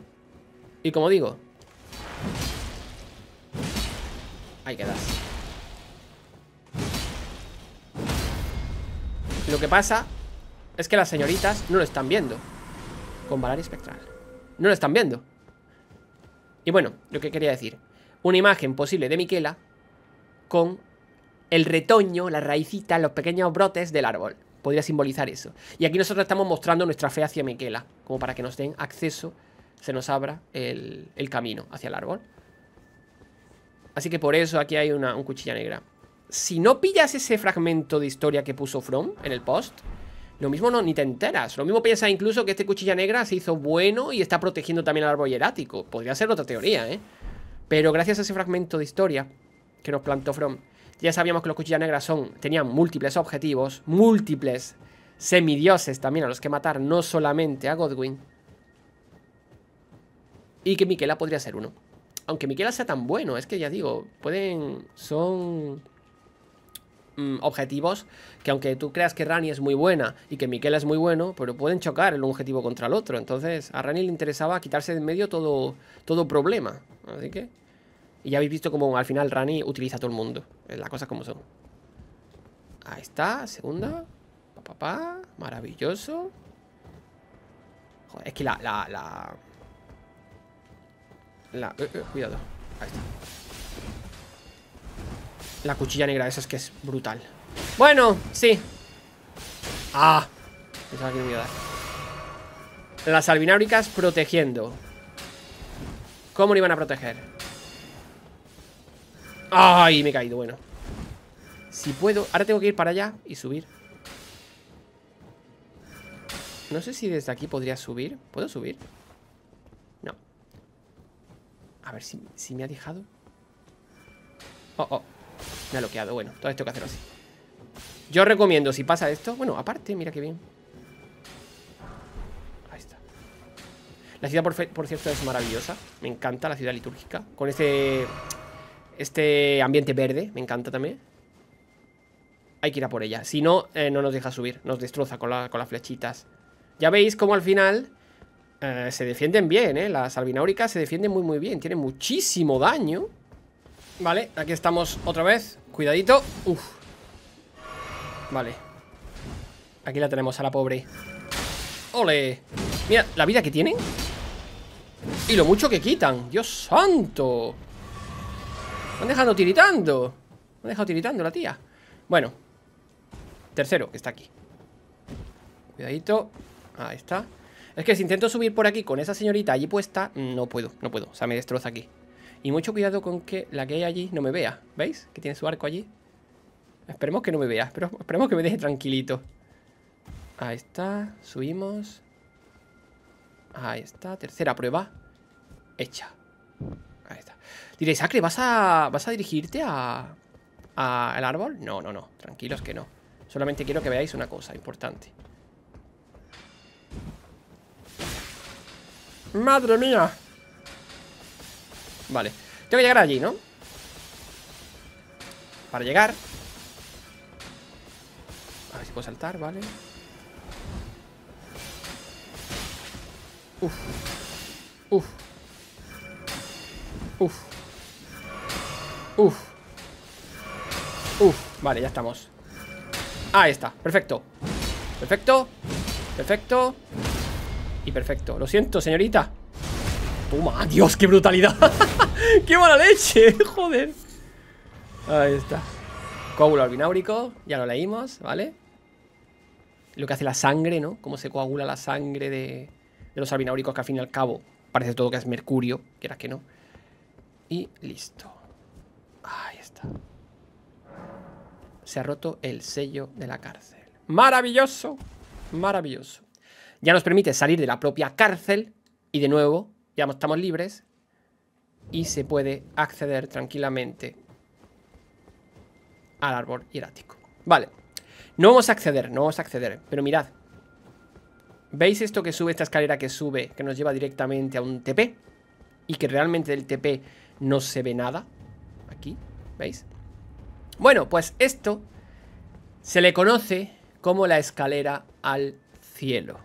Y como digo, ahí quedas. Lo que pasa es que las señoritas no lo están viendo. Con Valar espectral. No lo están viendo. Y bueno, lo que quería decir. Una imagen posible de Miquela con el retoño, la raicita, los pequeños brotes del árbol. Podría simbolizar eso. Y aquí nosotros estamos mostrando nuestra fe hacia Miquela, como para que nos den acceso, se nos abra el, camino hacia el árbol. Así que por eso aquí hay una, un cuchilla negra si no pillas ese fragmento de historia que puso From en el post, lo mismo no, ni te enteras. Lo mismo piensas incluso que este cuchilla negra se hizo bueno y está protegiendo también al árbol hierático. Podría ser otra teoría, ¿eh? Pero gracias a ese fragmento de historia que nos plantó From, ya sabíamos que los cuchillas negras son, tenían múltiples objetivos, múltiples semidioses también a los que matar, no solamente a Godwin. Y que Miquela podría ser uno. Aunque Miquela sea tan bueno, es que ya digo, pueden... son Mm, objetivos que aunque tú creas que Rani es muy buena y que Miquel es muy bueno, pero pueden chocar el objetivo contra el otro. Entonces a Rani le interesaba quitarse de en medio todo, todo problema. Así que... Y ya habéis visto cómo al final Rani utiliza a todo el mundo. Eh, las cosas como son. Ahí está, segunda. Papá, maravilloso. Joder, es que la... La... la... Eh, eh, cuidado. Ahí está. La cuchilla negra eso es que es brutal. Bueno, sí. Ah. que Las albináuricas protegiendo. ¿Cómo lo iban a proteger? ¡Ay! Me he caído, bueno. Si puedo. Ahora tengo que ir para allá y subir. No sé si desde aquí podría subir. ¿Puedo subir? No. A ver si, si me ha dejado. Oh, oh. Me ha bloqueado. Bueno, todo esto que hacerlo así. Yo recomiendo, si pasa esto... Bueno, aparte, mira qué bien. Ahí está. La ciudad, por, cierto, es maravillosa. Me encanta la ciudad litúrgica. Con este... Este ambiente verde. Me encanta también. Hay que ir a por ella. Si no, eh, no nos deja subir. Nos destroza con, las flechitas. Ya veis cómo al final... Eh, se defienden bien, ¿eh? Las albináuricas se defienden muy, muy bien. Tienen muchísimo daño. Vale, aquí estamos otra vez Cuidadito Vale Aquí la tenemos a la pobre ¡Ole! Mira, la vida que tienen Y lo mucho que quitan ¡Dios santo! Me han dejado tiritando Me han dejado tiritando la tía Bueno Tercero, que está aquí Cuidadito Ahí está Es que si intento subir por aquí con esa señorita allí puesta No puedo, no puedo O sea, me destroza aquí y mucho cuidado con que la que hay allí no me vea. ¿Veis? Que tiene su arco allí. Esperemos que no me vea. esperemos que me deje tranquilito. Ahí está. Subimos. Ahí está. Tercera prueba. Hecha. Ahí está. Diréis, Acre, ¿vas a, ¿vas a dirigirte a, a el árbol? No, no, no. Tranquilos que no. Solamente quiero que veáis una cosa importante. ¡Madre mía! Vale Tengo que llegar allí, ¿no? Para llegar A ver si puedo saltar, vale Uf Uf Uf Uf Uf Vale, ya estamos Ahí está, perfecto Perfecto Perfecto Y perfecto Lo siento, señorita Toma, Dios, qué brutalidad ¡Qué mala leche! Joder Ahí está Coágulo albináurico, ya lo leímos, ¿vale? Lo que hace la sangre, ¿no? Cómo se coagula la sangre de, los albináuricos Que al fin y al cabo parece todo que es mercurio Quieras que no Y listo Ahí está Se ha roto el sello de la cárcel Maravilloso Maravilloso ya nos permite salir de la propia cárcel y de nuevo ya estamos libres y se puede acceder tranquilamente al árbol hierático. Vale, no vamos a acceder, no vamos a acceder, pero mirad. ¿Veis esto que sube, esta escalera que sube, que nos lleva directamente a un TP? Y que realmente del TP no se ve nada. Aquí, ¿veis? Bueno, pues esto se le conoce como la escalera al cielo.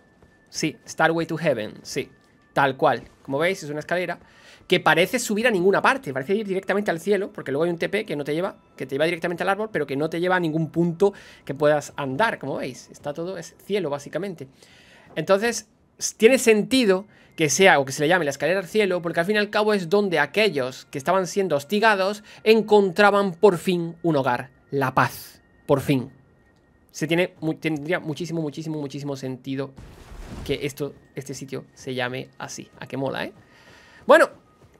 Sí, Starway to Heaven, sí. Tal cual. Como veis, es una escalera que parece subir a ninguna parte, parece ir directamente al cielo, porque luego hay un TP que no te lleva, que te lleva directamente al árbol, pero que no te lleva a ningún punto que puedas andar, como veis. Está todo, es cielo, básicamente. Entonces, tiene sentido que sea o que se le llame la escalera al cielo, porque al fin y al cabo es donde aquellos que estaban siendo hostigados encontraban por fin un hogar, la paz, por fin. Se tiene, tendría muchísimo, muchísimo, muchísimo sentido que esto, este sitio se llame así. A ah, que mola, ¿eh? Bueno,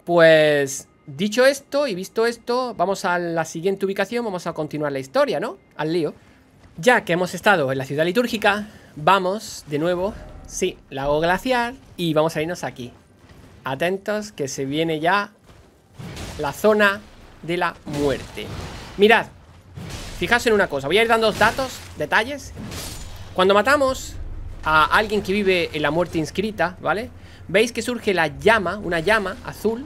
pues dicho esto y visto esto, vamos a la siguiente ubicación, vamos a continuar la historia, ¿no? Al lío. Ya que hemos estado en la ciudad litúrgica, vamos de nuevo, sí, lago glacial. y vamos a irnos aquí. Atentos que se viene ya la zona de la muerte. Mirad, fijaos en una cosa, voy a ir dando datos, detalles. Cuando matamos a alguien que vive en la muerte inscrita, ¿vale? Veis que surge la llama, una llama azul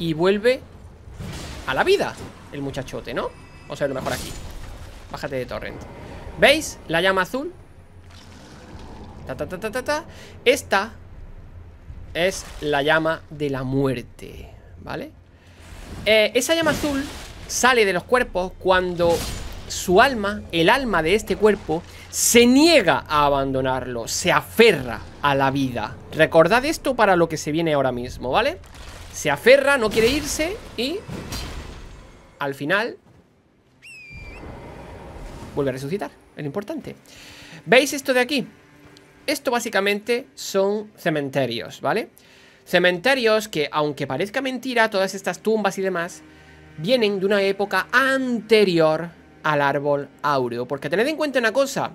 Y vuelve a la vida el muchachote, ¿no? O a lo mejor aquí Bájate de torrent ¿Veis? La llama azul ta, ta, ta, ta, Esta es la llama de la muerte ¿Vale? Eh, esa llama azul sale de los cuerpos cuando su alma, el alma de este cuerpo, se niega a abandonarlo, se aferra a la vida. Recordad esto para lo que se viene ahora mismo, ¿vale? Se aferra, no quiere irse y al final vuelve a resucitar, es lo importante. ¿Veis esto de aquí? Esto básicamente son cementerios, ¿vale? Cementerios que, aunque parezca mentira, todas estas tumbas y demás, vienen de una época anterior al árbol áureo. Porque tened en cuenta una cosa,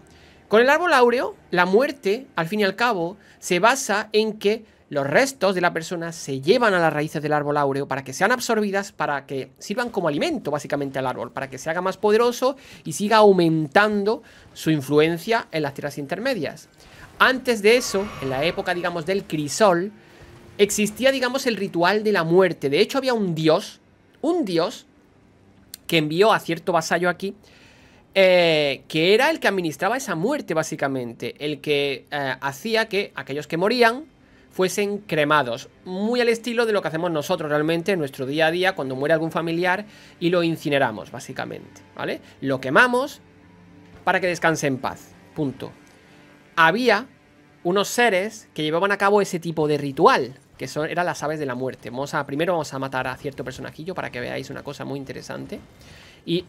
con el árbol áureo, la muerte, al fin y al cabo, se basa en que los restos de la persona se llevan a las raíces del árbol áureo para que sean absorbidas, para que sirvan como alimento básicamente al árbol, para que se haga más poderoso y siga aumentando su influencia en las tierras intermedias. Antes de eso, en la época, digamos, del crisol, existía, digamos, el ritual de la muerte. De hecho, había un dios, un dios que envió a cierto vasallo aquí, eh, que era el que administraba esa muerte básicamente, el que eh, hacía que aquellos que morían fuesen cremados, muy al estilo de lo que hacemos nosotros realmente en nuestro día a día cuando muere algún familiar y lo incineramos básicamente, ¿vale? Lo quemamos para que descanse en paz, punto. Había unos seres que llevaban a cabo ese tipo de ritual, que eran las aves de la muerte. Vamos primero vamos a matar a cierto personajillo para que veáis una cosa muy interesante. Y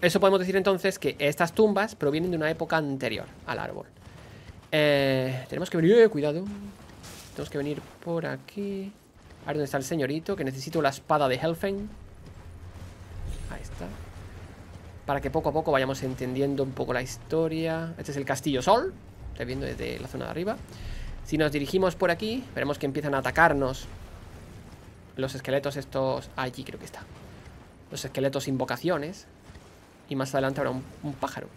eso podemos decir entonces que estas tumbas provienen de una época anterior al árbol. Eh, tenemos que venir... Eh, cuidado. Tenemos que venir por aquí. A ver dónde está el señorito, que necesito la espada de Helfen. Ahí está. Para que poco a poco vayamos entendiendo un poco la historia. Este es el Castillo Sol. Estoy viendo desde la zona de arriba. Si nos dirigimos por aquí, veremos que empiezan a atacarnos los esqueletos estos... allí creo que está. Los esqueletos invocaciones. Y más adelante habrá un, pájaro.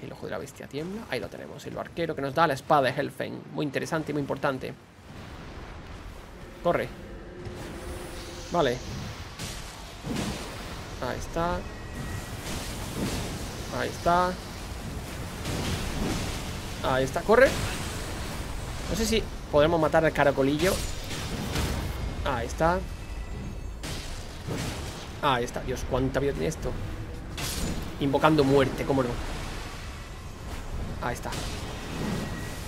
El ojo de la bestia tiembla. Ahí lo tenemos. El arquero que nos da la espada de Helfen. Muy interesante y muy importante. Corre. Vale. Ahí está. Ahí está. Ahí está, corre No sé si podremos matar al caracolillo Ahí está Ahí está, Dios, cuánta vida tiene esto Invocando muerte, cómo no Ahí está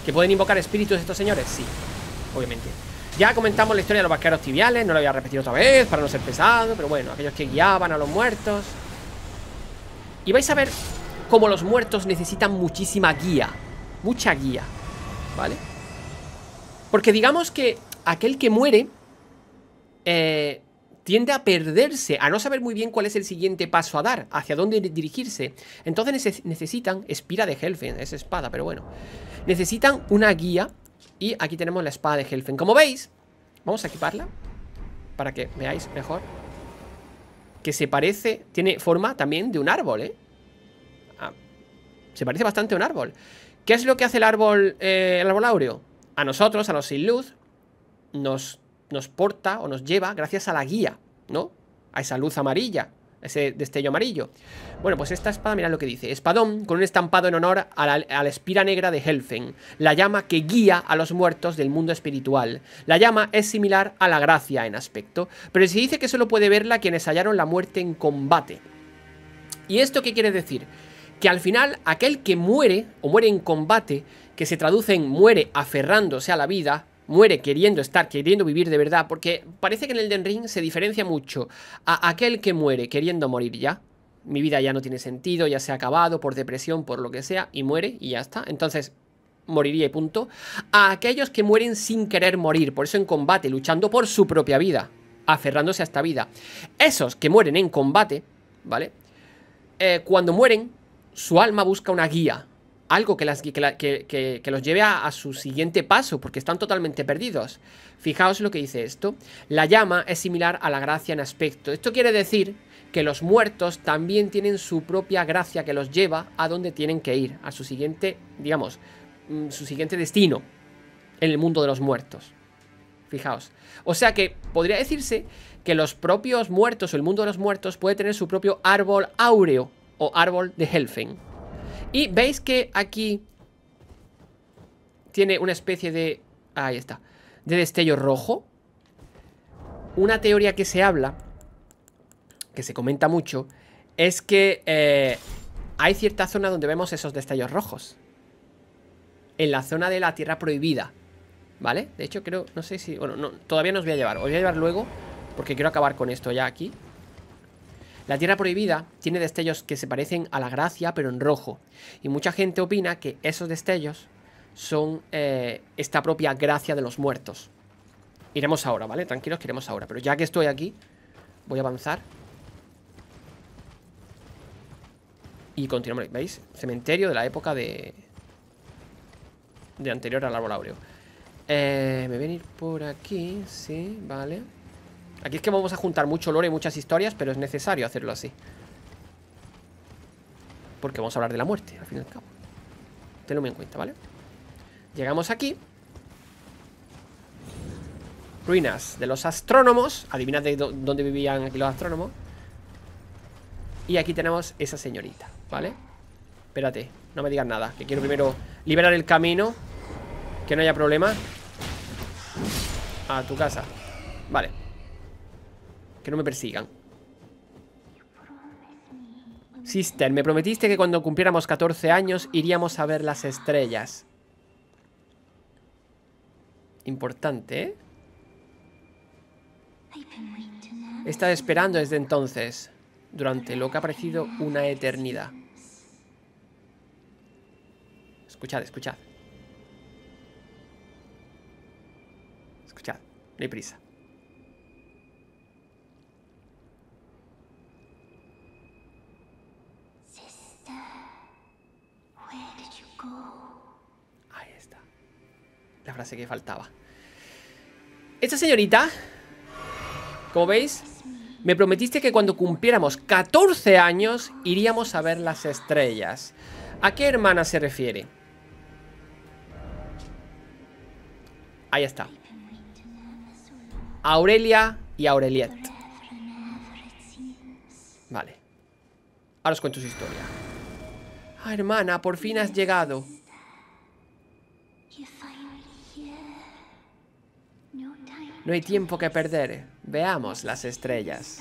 ¿Que pueden invocar espíritus estos señores? Sí, obviamente ya comentamos la historia de los vaqueros tibiales, no la voy a repetir otra vez para no ser pesado, pero bueno, aquellos que guiaban a los muertos. Y vais a ver cómo los muertos necesitan muchísima guía mucha guía, ¿vale? Porque digamos que aquel que muere eh, tiende a perderse, a no saber muy bien cuál es el siguiente paso a dar, hacia dónde dirigirse. Entonces necesitan, espira de Helfen, es espada, pero bueno. Necesitan una guía y aquí tenemos la espada de Helfen. Como veis, vamos a equiparla para que veáis mejor. Que se parece, tiene forma también de un árbol, ¿eh? Ah, se parece bastante a un árbol. ¿Qué es lo que hace el árbol, eh, el árbol áureo? A nosotros, a los sin luz, nos, nos porta o nos lleva gracias a la guía, ¿no? A esa luz amarilla, ese destello amarillo. Bueno, pues esta espada, mirad lo que dice. Espadón con un estampado en honor a la, a la, espira negra de Helfen, la llama que guía a los muertos del mundo espiritual. La llama es similar a la gracia en aspecto, pero se dice que solo puede verla quienes hallaron la muerte en combate. ¿Y esto qué quiere decir? que al final aquel que muere o muere en combate, que se traduce en muere aferrándose a la vida, muere queriendo estar, queriendo vivir de verdad, porque parece que en el Den Ring se diferencia mucho a aquel que muere queriendo morir ya. Mi vida ya no tiene sentido, ya se ha acabado por depresión, por lo que sea, y muere y ya está. Entonces, moriría y punto. A aquellos que mueren sin querer morir, por eso en combate, luchando por su propia vida, aferrándose a esta vida. Esos que mueren en combate, ¿vale? Eh, cuando mueren, su alma busca una guía, algo que, las, que, los lleve a, a, su siguiente paso, porque están totalmente perdidos. Fijaos lo que dice esto. La llama es similar a la gracia en aspecto. Esto quiere decir que los muertos también tienen su propia gracia que los lleva a donde tienen que ir, a su siguiente, digamos, mm, su siguiente destino en el mundo de los muertos. Fijaos. O sea que podría decirse que los propios muertos o el mundo de los muertos puede tener su propio árbol áureo o árbol de Helfen. Y veis que aquí tiene una especie de... Ah, ahí está. De destello rojo. Una teoría que se habla, que se comenta mucho, es que eh, hay cierta zona donde vemos esos destellos rojos. En la zona de la Tierra Prohibida. ¿Vale? De hecho, creo... No sé si... Bueno, no, todavía nos voy a llevar. Os voy a llevar luego porque quiero acabar con esto ya aquí. La Tierra Prohibida tiene destellos que se parecen a la gracia, pero en rojo. Y mucha gente opina que esos destellos son eh, esta propia gracia de los muertos. Iremos ahora, ¿vale? Tranquilos que iremos ahora. Pero ya que estoy aquí, voy a avanzar. Y continuamos, ¿veis? Cementerio de la época de... De anterior al árbol áureo. Eh, me voy a venir por aquí, sí, vale. Aquí es que vamos a juntar mucho lore y muchas historias, pero es necesario hacerlo así. Porque vamos a hablar de la muerte, al fin y al cabo. Tenlo en cuenta, ¿vale? Llegamos aquí. Ruinas de los astrónomos. Adivina de dónde vivían aquí los astrónomos. Y aquí tenemos esa señorita, ¿vale? Espérate, no me digas nada. Que quiero primero liberar el camino. Que no haya problema. A tu casa. Vale. Que no me persigan. Sister, me prometiste que cuando cumpliéramos 14 años iríamos a ver las estrellas. Importante, ¿eh? He estado esperando desde entonces, durante lo que ha parecido una eternidad. Escuchad, escuchad. Escuchad, no hay prisa. la frase que faltaba. Esta señorita, como veis, me prometiste que cuando cumpliéramos 14 años iríamos a ver las estrellas. ¿A qué hermana se refiere? Ahí está. Aurelia y Aureliet Vale. Ahora os cuento su historia. Ah, hermana, por fin has llegado. No hay tiempo que perder. Veamos las estrellas.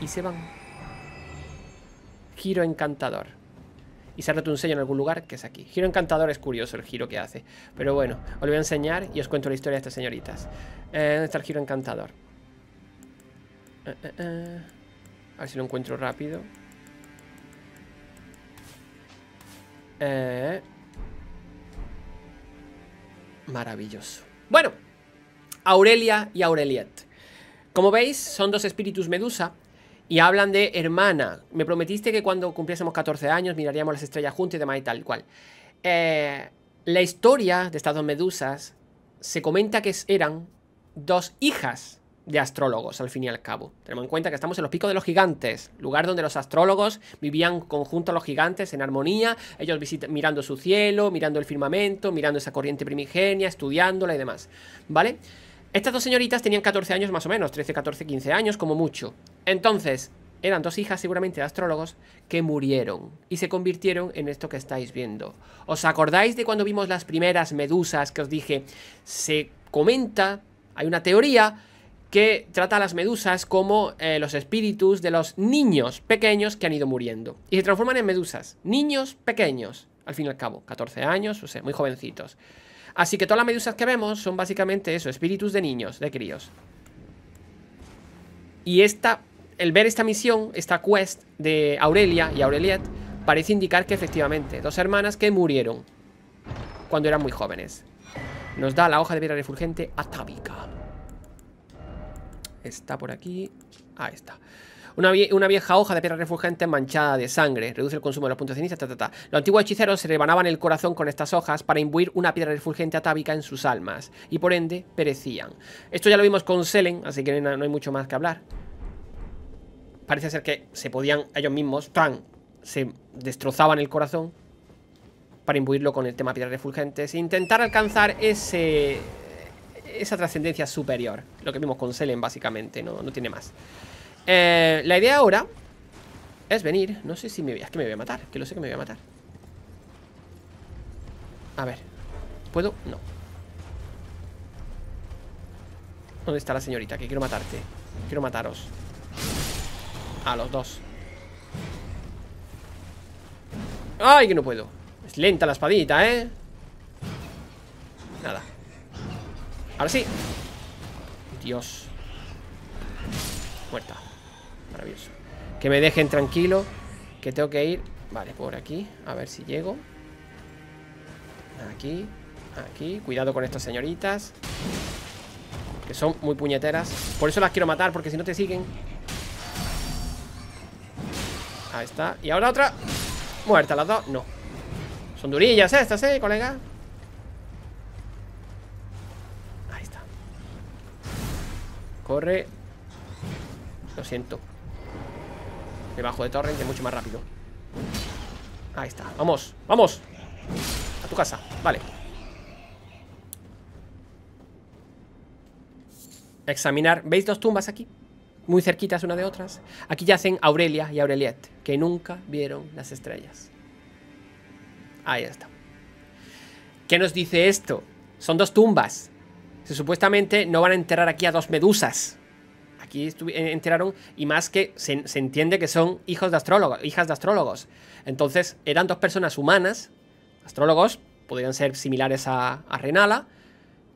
Y se van. Giro encantador. Y se ha roto un sello en algún lugar, que es aquí. Giro encantador es curioso el giro que hace. Pero bueno, os lo voy a enseñar y os cuento la historia de estas señoritas. Eh, ¿Dónde está el giro encantador? Eh, eh, a ver si lo encuentro rápido. Eh maravilloso. Bueno, Aurelia y Aureliet. Como veis, son dos espíritus medusa y hablan de hermana. Me prometiste que cuando cumpliésemos 14 años miraríamos las estrellas juntos y demás y tal cual. Eh, la historia de estas dos medusas se comenta que eran dos hijas de astrólogos, al fin y al cabo. Tenemos en cuenta que estamos en los picos de los gigantes, lugar donde los astrólogos vivían conjunto a los gigantes en armonía, ellos mirando su cielo, mirando el firmamento, mirando esa corriente primigenia, estudiándola y demás. ¿Vale? Estas dos señoritas tenían 14 años más o menos, 13, 14, 15 años como mucho. Entonces, eran dos hijas seguramente de astrólogos que murieron y se convirtieron en esto que estáis viendo. ¿Os acordáis de cuando vimos las primeras medusas que os dije? Se comenta, hay una teoría que trata a las medusas como eh, los espíritus de los niños pequeños que han ido muriendo. Y se transforman en medusas. Niños pequeños, al fin y al cabo. 14 años, o sea, muy jovencitos. Así que todas las medusas que vemos son básicamente eso, espíritus de niños, de críos. Y esta, el ver esta misión, esta quest de Aurelia y Aureliet, parece indicar que efectivamente, dos hermanas que murieron cuando eran muy jóvenes. Nos da la hoja de vida refulgente atávica. Está por aquí. Ahí está. Una, vieja hoja de piedra refulgente manchada de sangre. Reduce el consumo de los puntos de ceniza. Ta, ta, ta. Los antiguos hechiceros se rebanaban el corazón con estas hojas para imbuir una piedra refulgente atávica en sus almas. Y por ende, perecían. Esto ya lo vimos con Selen, así que no hay mucho más que hablar. Parece ser que se podían ellos mismos, tan Se destrozaban el corazón para imbuirlo con el tema piedra refulgente. intentar alcanzar ese esa trascendencia superior. Lo que vimos con Selen, básicamente, no, no tiene más. Eh, la idea ahora es venir. No sé si me voy, es que me voy a matar, que lo sé que me voy a matar. A ver, ¿puedo? No. ¿Dónde está la señorita? Que quiero matarte. Quiero mataros. A los dos. ¡Ay, que no puedo! Es lenta la espadita, ¿eh? Ahora sí. Dios. Muerta Maravilloso. Que me dejen tranquilo. Que tengo que ir. Vale, por aquí. A ver si llego. Aquí. Aquí. Cuidado con estas señoritas. Que son muy puñeteras. Por eso las quiero matar, porque si no te siguen. Ahí está. Y ahora otra. Muerta las dos. No. Son durillas estas, eh, colega. Corre. Lo siento. Debajo de Torrent es mucho más rápido. Ahí está. Vamos, vamos. A tu casa. Vale. Examinar. ¿Veis dos tumbas aquí? Muy cerquitas una de otras. Aquí yacen Aurelia y Aureliette, que nunca vieron las estrellas. Ahí está. ¿Qué nos dice esto? Son dos tumbas supuestamente no van a enterrar aquí a dos medusas. Aquí enteraron, y más que se, entiende que son hijos de astrólogos, hijas de astrólogos. Entonces, eran dos personas humanas, astrólogos, podrían ser similares a, a Renala,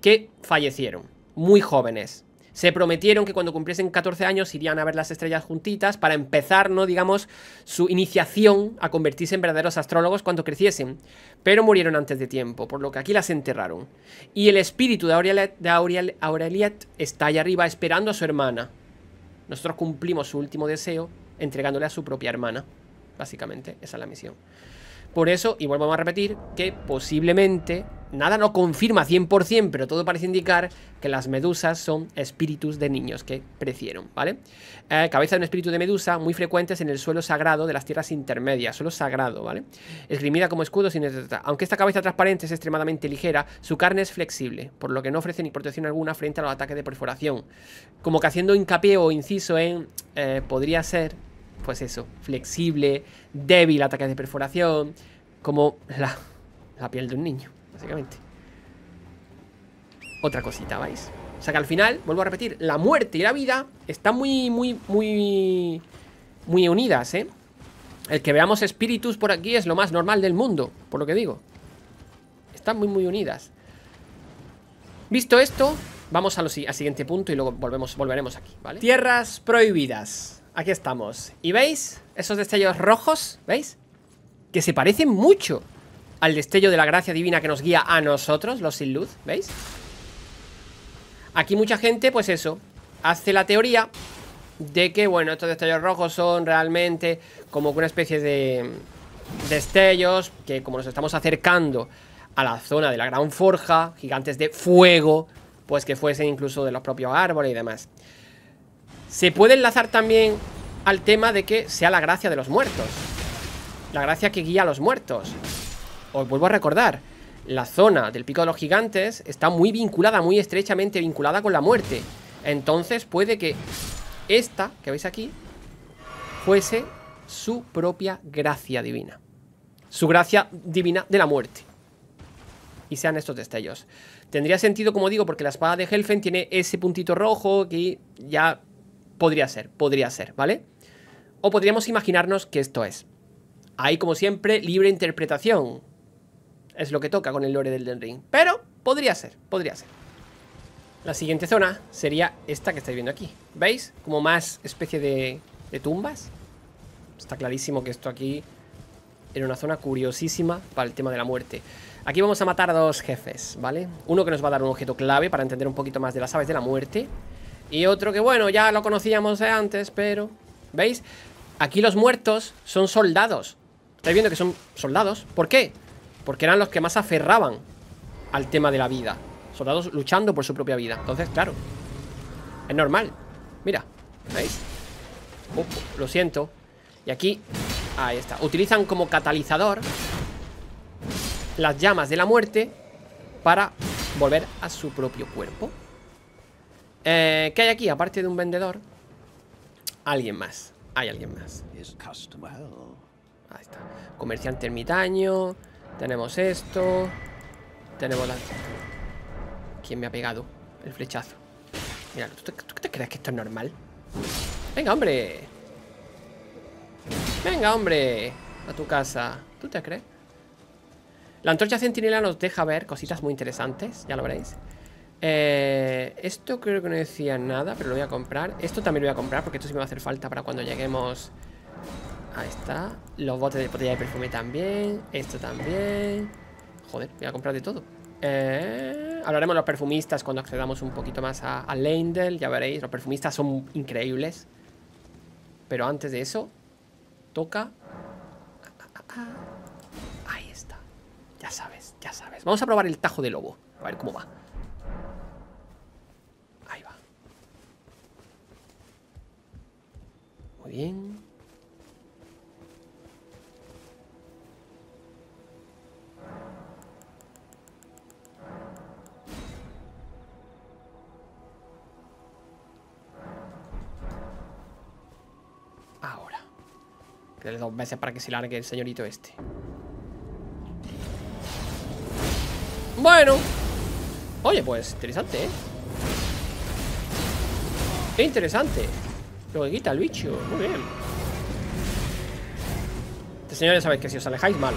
que fallecieron, muy jóvenes. Se prometieron que cuando cumpliesen 14 años irían a ver las estrellas juntitas para empezar, ¿no? digamos, su iniciación a convertirse en verdaderos astrólogos cuando creciesen, pero murieron antes de tiempo, por lo que aquí las enterraron. Y el espíritu de Aureliet, está allá arriba esperando a su hermana. Nosotros cumplimos su último deseo entregándole a su propia hermana. Básicamente, esa es la misión. Por eso, y vuelvo a repetir, que posiblemente, nada no confirma 100%, pero todo parece indicar que las medusas son espíritus de niños que precieron, ¿vale? Eh, cabeza de un espíritu de medusa, muy frecuentes en el suelo sagrado de las tierras intermedias, suelo sagrado, ¿vale? Esgrimida como escudo, sin... aunque esta cabeza transparente es extremadamente ligera, su carne es flexible, por lo que no ofrece ni protección alguna frente a los ataques de perforación. Como que haciendo hincapié o inciso en, eh, podría ser pues eso, flexible, débil, ataques de perforación, como la, piel de un niño, básicamente. Otra cosita, ¿veis? O sea que al final, vuelvo a repetir, la muerte y la vida están muy, muy, muy, muy unidas, ¿eh? El que veamos espíritus por aquí es lo más normal del mundo, por lo que digo. Están muy, muy unidas. Visto esto, vamos a lo, al siguiente punto y luego volvemos, volveremos aquí, ¿vale? Tierras prohibidas. Aquí estamos. ¿Y veis esos destellos rojos? ¿Veis? Que se parecen mucho al destello de la gracia divina que nos guía a nosotros, los sin luz. ¿Veis? Aquí mucha gente, pues eso, hace la teoría de que, bueno, estos destellos rojos son realmente como una especie de destellos que como nos estamos acercando a la zona de la gran forja, gigantes de fuego, pues que fuesen incluso de los propios árboles y demás. Se puede enlazar también al tema de que sea la gracia de los muertos. La gracia que guía a los muertos. Os vuelvo a recordar, la zona del Pico de los Gigantes está muy vinculada, muy estrechamente vinculada con la muerte. Entonces puede que esta, que veis aquí, fuese su propia gracia divina. Su gracia divina de la muerte. Y sean estos destellos. Tendría sentido, como digo, porque la espada de Helfen tiene ese puntito rojo que ya Podría ser, podría ser, ¿vale? O podríamos imaginarnos que esto es. Ahí, como siempre, libre interpretación. Es lo que toca con el lore del Den Ring. Pero podría ser, podría ser. La siguiente zona sería esta que estáis viendo aquí. ¿Veis? Como más especie de, de tumbas. Está clarísimo que esto aquí era una zona curiosísima para el tema de la muerte. Aquí vamos a matar a dos jefes, ¿vale? Uno que nos va a dar un objeto clave para entender un poquito más de las aves de la muerte. Y otro que, bueno, ya lo conocíamos de antes, pero... ¿Veis? Aquí los muertos son soldados. Estáis viendo que son soldados. ¿Por qué? Porque eran los que más aferraban al tema de la vida. Soldados luchando por su propia vida. Entonces, claro. Es normal. Mira. ¿Veis? lo siento. Y aquí... Ahí está. Utilizan como catalizador las llamas de la muerte para volver a su propio cuerpo. Eh, ¿Qué hay aquí? Aparte de un vendedor Alguien más Hay alguien más Ahí está Comerciante ermitaño Tenemos esto Tenemos la... ¿Quién me ha pegado? El flechazo Mira, ¿tú, qué te crees que esto es normal? Venga, hombre Venga, hombre A tu casa ¿Tú te crees? La antorcha centinela nos deja ver cositas muy interesantes Ya lo veréis eh, esto creo que no decía nada, pero lo voy a comprar. Esto también lo voy a comprar porque esto sí me va a hacer falta para cuando lleguemos. Ahí está. Los botes de botella de perfume también. Esto también. Joder, voy a comprar de todo. Eh, hablaremos los perfumistas cuando accedamos un poquito más a, a ya veréis. Los perfumistas son increíbles. Pero antes de eso, toca... Ahí está. Ya sabes, ya sabes. Vamos a probar el tajo de lobo. A ver cómo va. Muy bien. Ahora. Quedan dos veces para que se largue el señorito este. Bueno. Oye, pues interesante, ¿eh? Interesante. Lo que quita el bicho. Muy bien. Este señor ya sabéis que si os alejáis, mal.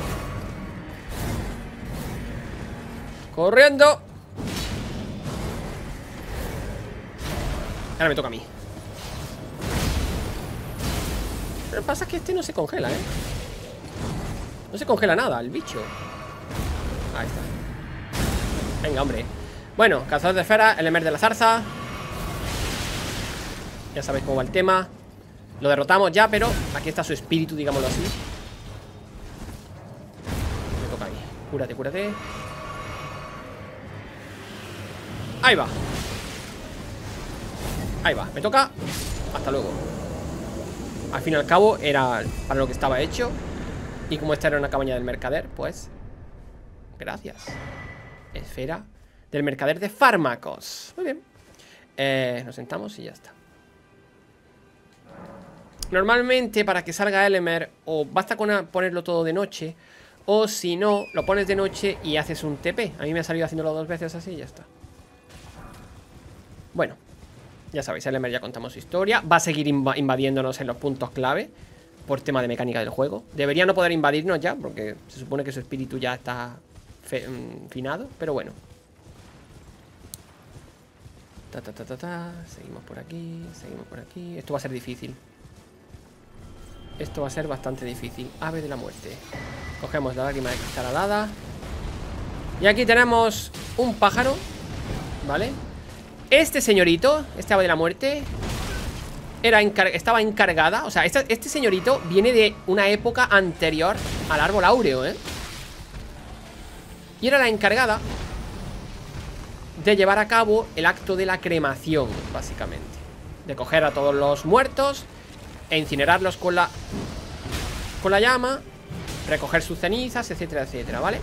Corriendo. Ahora me toca a mí. Lo que pasa es que este no se congela, ¿eh? No se congela nada, el bicho. Ahí está. Venga, hombre. Bueno, cazador de esfera, el emer de la zarza. Ya sabéis cómo va el tema Lo derrotamos ya, pero aquí está su espíritu, digámoslo así Me toca ahí Cúrate, cúrate Ahí va Ahí va, me toca Hasta luego Al fin y al cabo era para lo que estaba hecho Y como esta era una cabaña del mercader Pues Gracias Esfera del mercader de fármacos Muy bien eh, Nos sentamos y ya está Normalmente para que salga Elemer o basta con ponerlo todo de noche o si no, lo pones de noche y haces un TP. A mí me ha salido haciéndolo dos veces así y ya está. Bueno, ya sabéis, Elemer ya contamos su historia. Va a seguir invadiéndonos en los puntos clave por tema de mecánica del juego. Debería no poder invadirnos ya porque se supone que su espíritu ya está mm, finado, pero bueno. Seguimos por aquí, seguimos por aquí. Esto va a ser difícil. Esto va a ser bastante difícil. Ave de la muerte. Cogemos la lágrima de cristal alada. Y aquí tenemos un pájaro. ¿Vale? Este señorito, este ave de la muerte, era estaba encargada. O sea, este, este señorito viene de una época anterior al árbol áureo, ¿eh? Y era la encargada de llevar a cabo el acto de la cremación, básicamente. De coger a todos los muertos e incinerarlos con la, con la llama, recoger sus cenizas, etcétera, etcétera, ¿vale?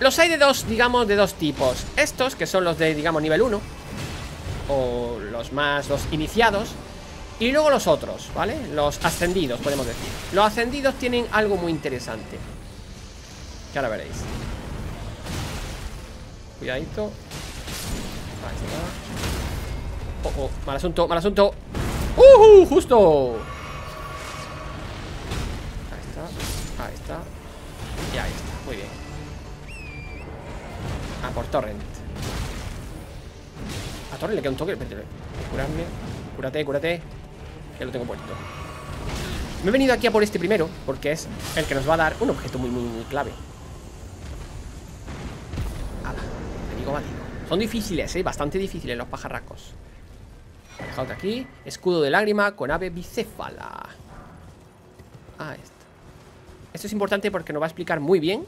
Los hay de dos, digamos, de dos tipos. Estos, que son los de, digamos, nivel 1, o los más, los iniciados, y luego los otros, ¿vale? Los ascendidos, podemos decir. Los ascendidos tienen algo muy interesante. Que ahora veréis. Cuidadito. Ahí Oh, oh, mal asunto, mal asunto. ¡Uh! ¡Justo! Ahí está, ahí está Y ahí está, muy bien A ah, por Torrent A Torrent le queda un toque Curarme, cúrate, cúrate Que lo tengo puesto Me he venido aquí a por este primero Porque es el que nos va a dar un objeto muy, muy, muy clave Ala, enemigo Son difíciles, eh, bastante difíciles los pajarracos aquí. Escudo de lágrima con ave bicéfala. Ah, esto. Esto es importante porque nos va a explicar muy bien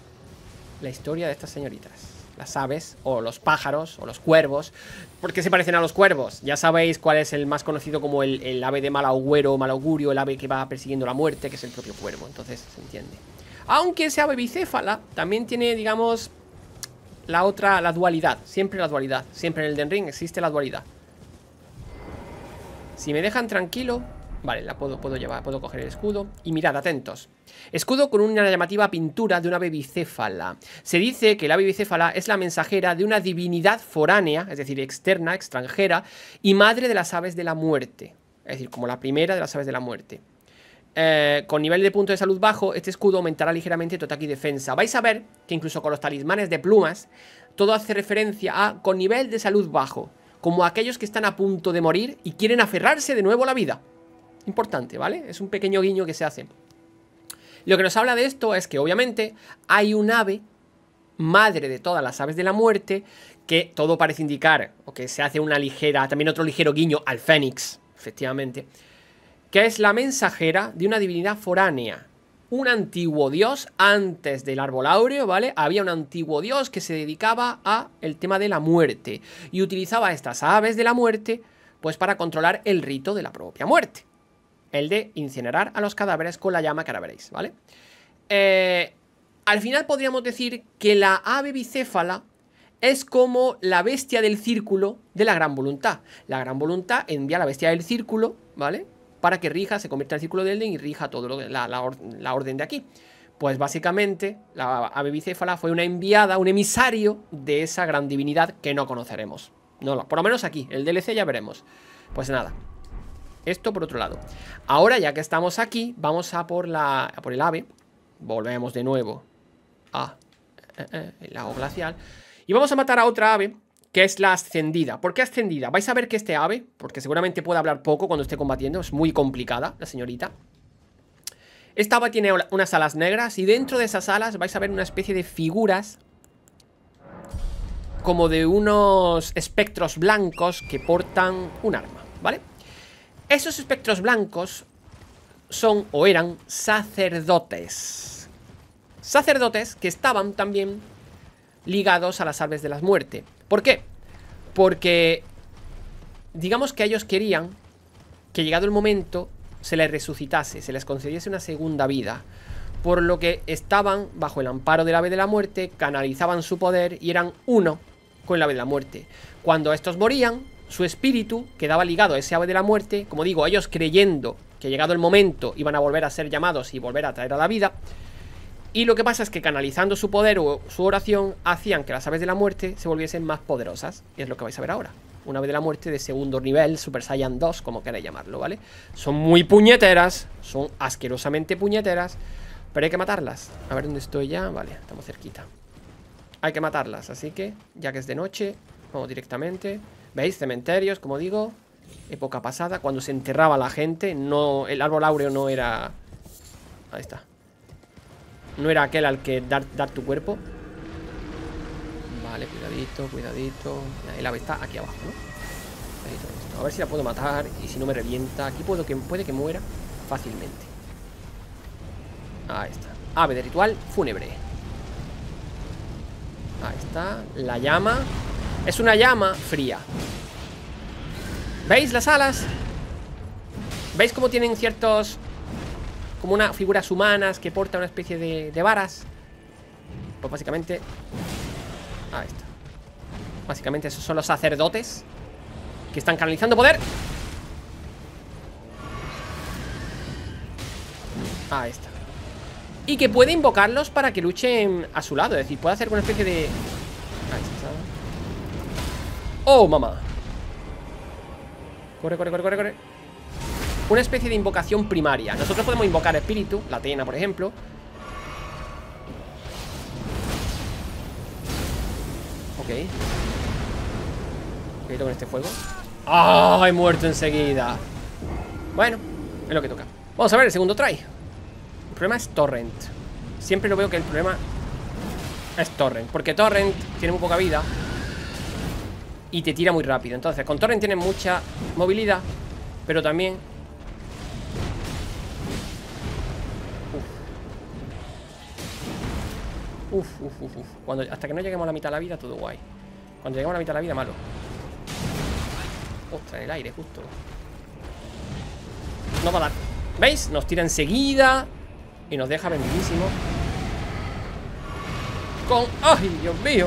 la historia de estas señoritas. Las aves, o los pájaros, o los cuervos. Porque se parecen a los cuervos? Ya sabéis cuál es el más conocido como el, ave de mal agüero, mal augurio, el ave que va persiguiendo la muerte, que es el propio cuervo. Entonces se entiende. Aunque ese ave bicéfala también tiene, digamos, la otra, la dualidad. Siempre la dualidad. Siempre en el Den Ring existe la dualidad. Si me dejan tranquilo... Vale, la puedo, puedo llevar, puedo coger el escudo. Y mirad, atentos. Escudo con una llamativa pintura de una bebicéfala. Se dice que la bebicéfala es la mensajera de una divinidad foránea, es decir, externa, extranjera, y madre de las aves de la muerte. Es decir, como la primera de las aves de la muerte. Eh, con nivel de punto de salud bajo, este escudo aumentará ligeramente tu ataque y defensa. Vais a ver que incluso con los talismanes de plumas, todo hace referencia a con nivel de salud bajo como aquellos que están a punto de morir y quieren aferrarse de nuevo a la vida. Importante, ¿vale? Es un pequeño guiño que se hace. Lo que nos habla de esto es que obviamente hay un ave, madre de todas las aves de la muerte, que todo parece indicar, o que se hace una ligera, también otro ligero guiño al fénix, efectivamente, que es la mensajera de una divinidad foránea, un antiguo dios antes del árbol áureo, ¿vale? Había un antiguo dios que se dedicaba a el tema de la muerte y utilizaba estas aves de la muerte pues para controlar el rito de la propia muerte. El de incinerar a los cadáveres con la llama que ahora veréis, ¿vale? Eh, al final podríamos decir que la ave bicéfala es como la bestia del círculo de la gran voluntad. La gran voluntad envía a la bestia del círculo, ¿vale? para que rija, se convierta en el círculo de Elden y rija todo la, la, orden de aquí. Pues básicamente la ave bicéfala fue una enviada, un emisario de esa gran divinidad que no conoceremos. No, por lo menos aquí, el DLC ya veremos. Pues nada, esto por otro lado. Ahora ya que estamos aquí, vamos a por, la, por el ave. Volvemos de nuevo a eh, eh, lago glacial. Y vamos a matar a otra ave que es la ascendida. ¿Por qué ascendida? Vais a ver que este ave, porque seguramente puede hablar poco cuando esté combatiendo, es muy complicada la señorita. Esta ave tiene unas alas negras y dentro de esas alas vais a ver una especie de figuras como de unos espectros blancos que portan un arma, ¿vale? Esos espectros blancos son o eran sacerdotes. Sacerdotes que estaban también ligados a las aves de la muerte. ¿Por qué? Porque digamos que ellos querían que llegado el momento se les resucitase, se les concediese una segunda vida. Por lo que estaban bajo el amparo del ave de la muerte, canalizaban su poder y eran uno con el ave de la muerte. Cuando estos morían, su espíritu quedaba ligado a ese ave de la muerte, como digo, ellos creyendo que llegado el momento iban a volver a ser llamados y volver a traer a la vida, y lo que pasa es que canalizando su poder o su oración hacían que las aves de la muerte se volviesen más poderosas. Y es lo que vais a ver ahora. Una ave de la muerte de segundo nivel, Super Saiyan 2, como queráis llamarlo, ¿vale? Son muy puñeteras, son asquerosamente puñeteras, pero hay que matarlas. A ver dónde estoy ya, vale, estamos cerquita. Hay que matarlas, así que, ya que es de noche, vamos directamente. ¿Veis? Cementerios, como digo, época pasada, cuando se enterraba la gente, no, el árbol áureo no era... Ahí está, no era aquel al que dar, tu cuerpo. Vale, cuidadito, cuidadito. El ave está aquí abajo, ¿no? a ver si la puedo matar y si no me revienta. Aquí puedo que, puede que muera fácilmente. Ahí está. Ave de ritual fúnebre. Ahí está. La llama. Es una llama fría. ¿Veis las alas? ¿Veis cómo tienen ciertos como unas figuras humanas que porta una especie de, de varas. Pues básicamente... Ahí está. Básicamente esos son los sacerdotes que están canalizando poder. Ahí está. Y que puede invocarlos para que luchen a su lado. Es decir, puede hacer una especie de... Ahí está. Oh, mamá. Corre, corre, corre, corre, corre una especie de invocación primaria. Nosotros podemos invocar espíritu, la Tena, por ejemplo. Ok. con este fuego. ¡Ah! he muerto enseguida. Bueno, es lo que toca. Vamos a ver el segundo try. El problema es Torrent. Siempre lo veo que el problema es Torrent. Porque Torrent tiene muy poca vida. Y te tira muy rápido. Entonces, con Torrent tienes mucha movilidad. Pero también Uf, uf, uf, uf. Cuando, hasta que no lleguemos a la mitad de la vida, todo guay. Cuando lleguemos a la mitad de la vida, malo. Ostras, el aire, justo. No va a dar. ¿Veis? Nos tira enseguida. Y nos deja vendidísimo. Con... ¡Ay, Dios mío!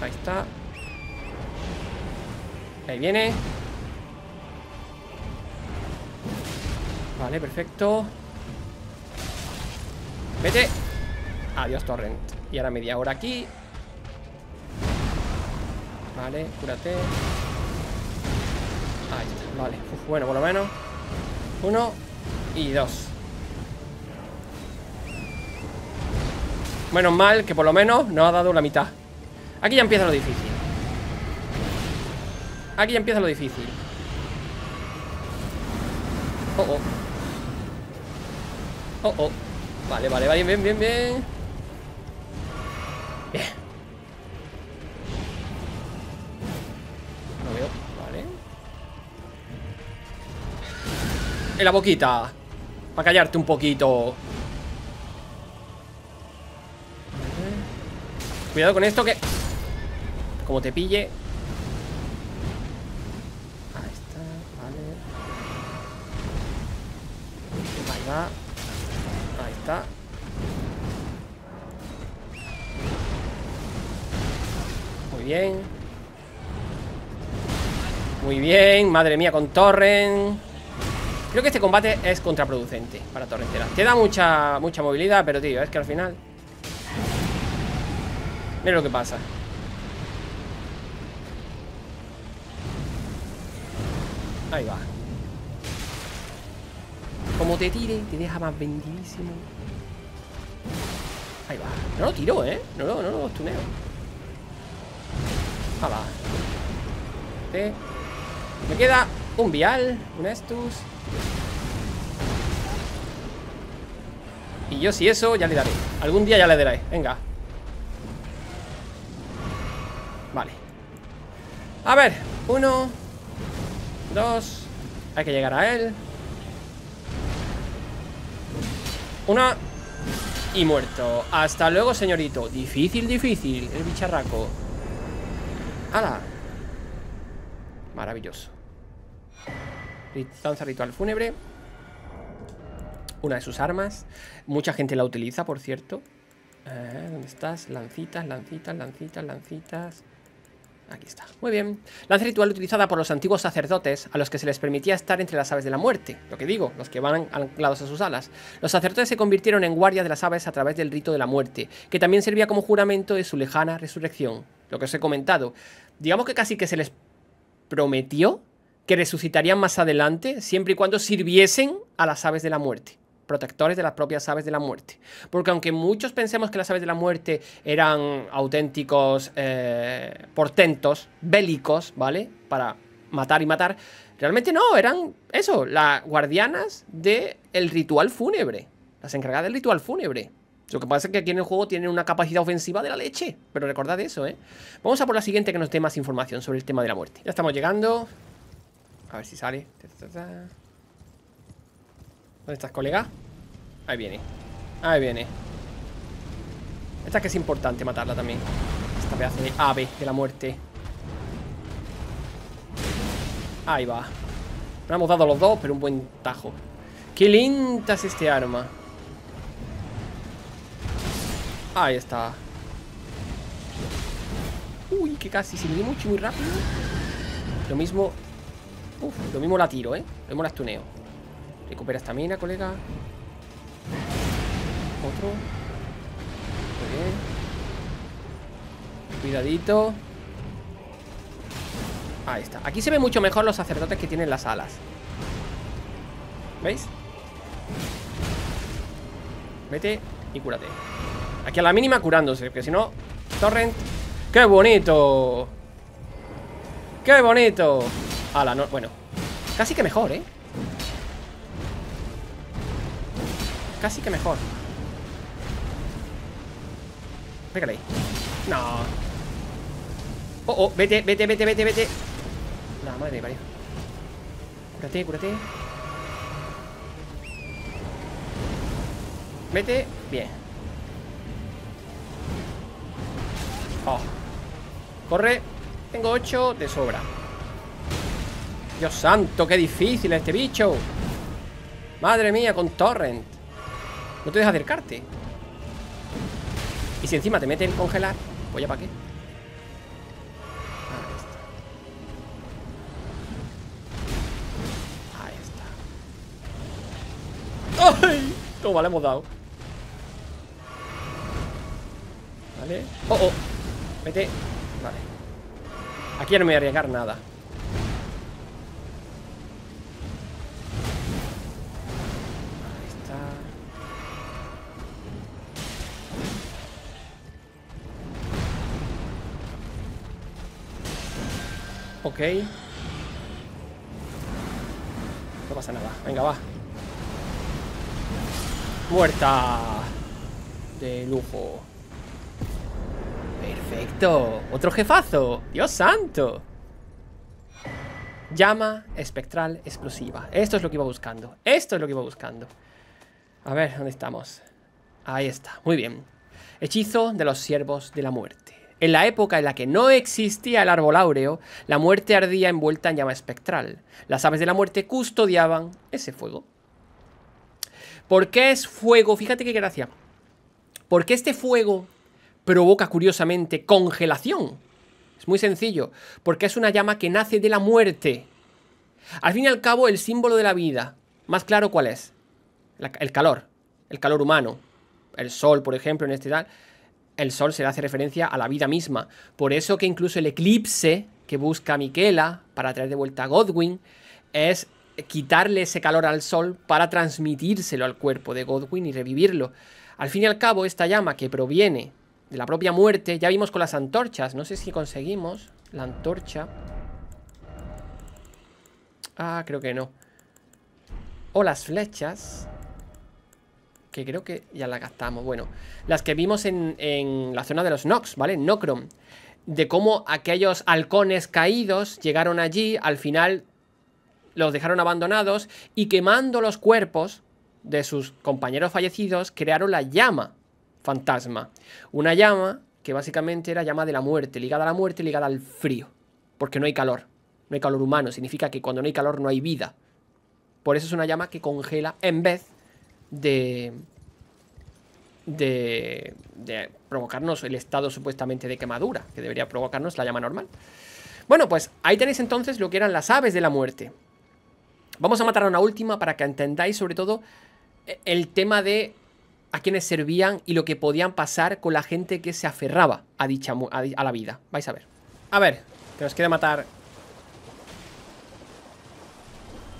Ahí está. Ahí viene. Vale, perfecto. Vete Adiós Torrent Y ahora media hora aquí Vale, cúrate Ahí está, vale Bueno, por lo menos Uno y dos Menos mal que por lo menos nos ha dado la mitad Aquí ya empieza lo difícil Aquí ya empieza lo difícil Oh, oh Oh, oh Vale, vale, vale, bien, bien, bien. Bien. No veo. Vale. En la boquita. Para callarte un poquito. Cuidado con esto que... Como te pille... Ahí está, vale. Ahí va. bien. Muy bien, madre mía, con Torren. Creo que este combate es contraproducente para torrenteras, Te da mucha, mucha movilidad, pero tío, es que al final... Mira lo que pasa. Ahí va. Como te tire, te deja más vendidísimo. Ahí va. No lo tiro, ¿eh? No no lo tuneo. Me queda un vial, un estus. Y yo si eso ya le daré. Algún día ya le daré. Venga. Vale. A ver. Uno. Dos. Hay que llegar a él. Una. Y muerto. Hasta luego, señorito. Difícil, difícil. El bicharraco. ¡Hala! Maravilloso. Danza ritual fúnebre. Una de sus armas. Mucha gente la utiliza, por cierto. Eh, ¿Dónde estás? Lancitas, lancitas, lancitas, lancitas. Aquí está. Muy bien. Lanza ritual utilizada por los antiguos sacerdotes a los que se les permitía estar entre las aves de la muerte. Lo que digo, los que van anclados a sus alas. Los sacerdotes se convirtieron en guardias de las aves a través del rito de la muerte, que también servía como juramento de su lejana resurrección. Lo que os he comentado. Digamos que casi que se les prometió que resucitarían más adelante, siempre y cuando sirviesen a las aves de la muerte protectores de las propias aves de la muerte. Porque aunque muchos pensemos que las aves de la muerte eran auténticos eh, portentos bélicos, ¿vale? Para matar y matar, realmente no, eran eso, las guardianas del El ritual fúnebre, las encargadas del ritual fúnebre. Lo que pasa es que aquí en el juego tienen una capacidad ofensiva de la leche. Pero recordad eso, ¿eh? Vamos a por la siguiente que nos dé más información sobre el tema de la muerte. Ya estamos llegando. A ver si sale. ¿Dónde estás, colega? Ahí viene. Ahí viene. Esta que es importante matarla también. Esta pedazo de ave de la muerte. Ahí va. no hemos dado los dos, pero un buen tajo. ¡Qué linda es este arma! Ahí está. Uy, que casi se me mucho muy rápido. Lo mismo... Uf, lo mismo la tiro, ¿eh? Lo mismo la estuneo. Recupera esta mina, colega. Otro. Muy bien. Cuidadito. Ahí está. Aquí se ve mucho mejor los sacerdotes que tienen las alas. ¿Veis? Vete y cúrate. Aquí a la mínima curándose, porque si no... Torrent... ¡Qué bonito! ¡Qué bonito! Ala, no... Bueno. Casi que mejor, ¿eh? Casi que mejor. Pégale ahí. No. Oh, oh, vete, vete, vete, vete, vete. No, madre mía parió. Cúrate, cúrate. Vete. Bien. Oh. Corre. Tengo 8 de sobra. Dios santo, qué difícil este bicho. Madre mía, con torrent. No te deja acercarte. Y si encima te mete congelar, pues ya para qué. Ahí está. Ahí está. ¡Ay! Toma, le hemos dado. Vale. ¡Oh, oh! Mete Vale. Aquí ya no me voy a arriesgar nada. Ok. No pasa nada. Venga, va. Puerta De lujo. Perfecto. Otro jefazo. Dios santo. Llama espectral explosiva. Esto es lo que iba buscando. Esto es lo que iba buscando. A ver, ¿dónde estamos? Ahí está. Muy bien. Hechizo de los siervos de la muerte. En la época en la que no existía el árbol áureo, la muerte ardía envuelta en llama espectral. Las aves de la muerte custodiaban ese fuego. ¿Por qué es fuego? Fíjate qué gracia. Porque este fuego provoca curiosamente congelación. Es muy sencillo, porque es una llama que nace de la muerte. Al fin y al cabo, el símbolo de la vida, más claro cuál es, el calor, el calor humano, el sol, por ejemplo, en este tal, el sol se le hace referencia a la vida misma. Por eso que incluso el eclipse que busca Miquela para traer de vuelta a Godwin es quitarle ese calor al sol para transmitírselo al cuerpo de Godwin y revivirlo. Al fin y al cabo, esta llama que proviene de la propia muerte, ya vimos con las antorchas, no sé si conseguimos la antorcha. Ah, creo que no. O las flechas que creo que ya la gastamos. Bueno, las que vimos en, en la zona de los Nox, ¿vale? Nocrom. De cómo aquellos halcones caídos llegaron allí, al final los dejaron abandonados y quemando los cuerpos de sus compañeros fallecidos crearon la llama fantasma. Una llama que básicamente era llama de la muerte, ligada a la muerte, ligada al frío. Porque no hay calor. No hay calor humano. Significa que cuando no hay calor no hay vida. Por eso es una llama que congela en vez de, de, provocarnos el estado supuestamente de quemadura, que debería provocarnos la llama normal. Bueno, pues ahí tenéis entonces lo que eran las aves de la muerte. Vamos a matar a una última para que entendáis sobre todo eh, el tema de a quienes servían y lo que podían pasar con la gente que se aferraba a, dicha a, a la vida. Vais a ver. A ver, que nos queda matar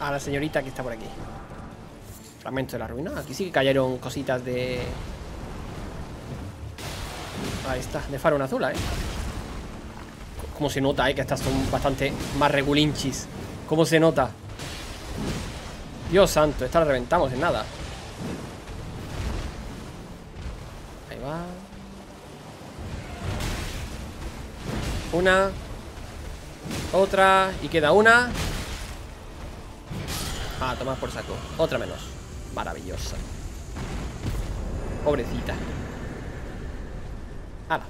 a la señorita que está por aquí. Fragmento de la ruina. Aquí sí que cayeron cositas de... Ahí está, de farón azul, ¿eh? Como se nota, ¿eh? Que estas son bastante más regulinchis. ¿Cómo se nota? Dios santo, esta la reventamos en nada. Ahí va. Una. Otra. Y queda una. Ah, tomar por saco. Otra menos maravillosa. Pobrecita. Ala.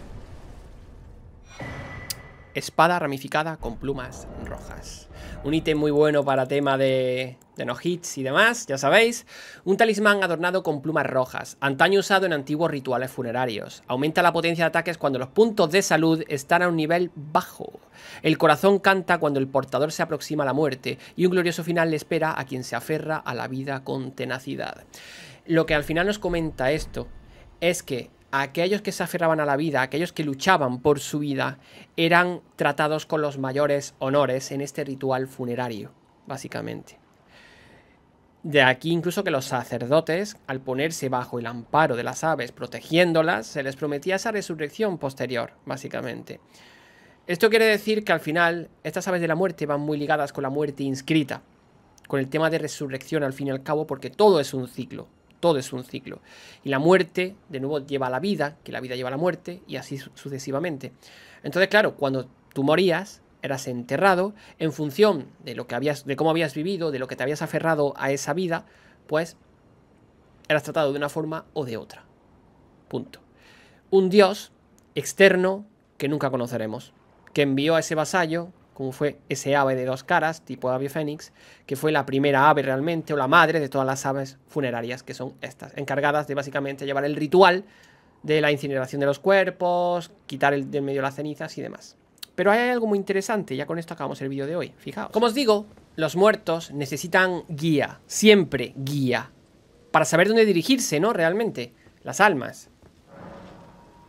Espada ramificada con plumas rojas. Un ítem muy bueno para tema de, de no hits y demás, ya sabéis. Un talismán adornado con plumas rojas, antaño usado en antiguos rituales funerarios. Aumenta la potencia de ataques cuando los puntos de salud están a un nivel bajo. El corazón canta cuando el portador se aproxima a la muerte y un glorioso final le espera a quien se aferra a la vida con tenacidad. Lo que al final nos comenta esto es que aquellos que se aferraban a la vida, aquellos que luchaban por su vida, eran tratados con los mayores honores en este ritual funerario, básicamente. De aquí incluso que los sacerdotes, al ponerse bajo el amparo de las aves, protegiéndolas, se les prometía esa resurrección posterior, básicamente. Esto quiere decir que al final estas aves de la muerte van muy ligadas con la muerte inscrita, con el tema de resurrección al fin y al cabo, porque todo es un ciclo todo es un ciclo. Y la muerte, de nuevo, lleva la vida, que la vida lleva la muerte, y así sucesivamente. Entonces, claro, cuando tú morías, eras enterrado, en función de lo que habías, de cómo habías vivido, de lo que te habías aferrado a esa vida, pues eras tratado de una forma o de otra. Punto. Un dios externo que nunca conoceremos, que envió a ese vasallo como fue ese ave de dos caras, tipo ave fénix, que fue la primera ave realmente, o la madre de todas las aves funerarias, que son estas, encargadas de básicamente llevar el ritual de la incineración de los cuerpos, quitar el, del medio las cenizas y demás. Pero hay algo muy interesante, ya con esto acabamos el vídeo de hoy, fijaos. Como os digo, los muertos necesitan guía, siempre guía, para saber dónde dirigirse, ¿no? Realmente, las almas.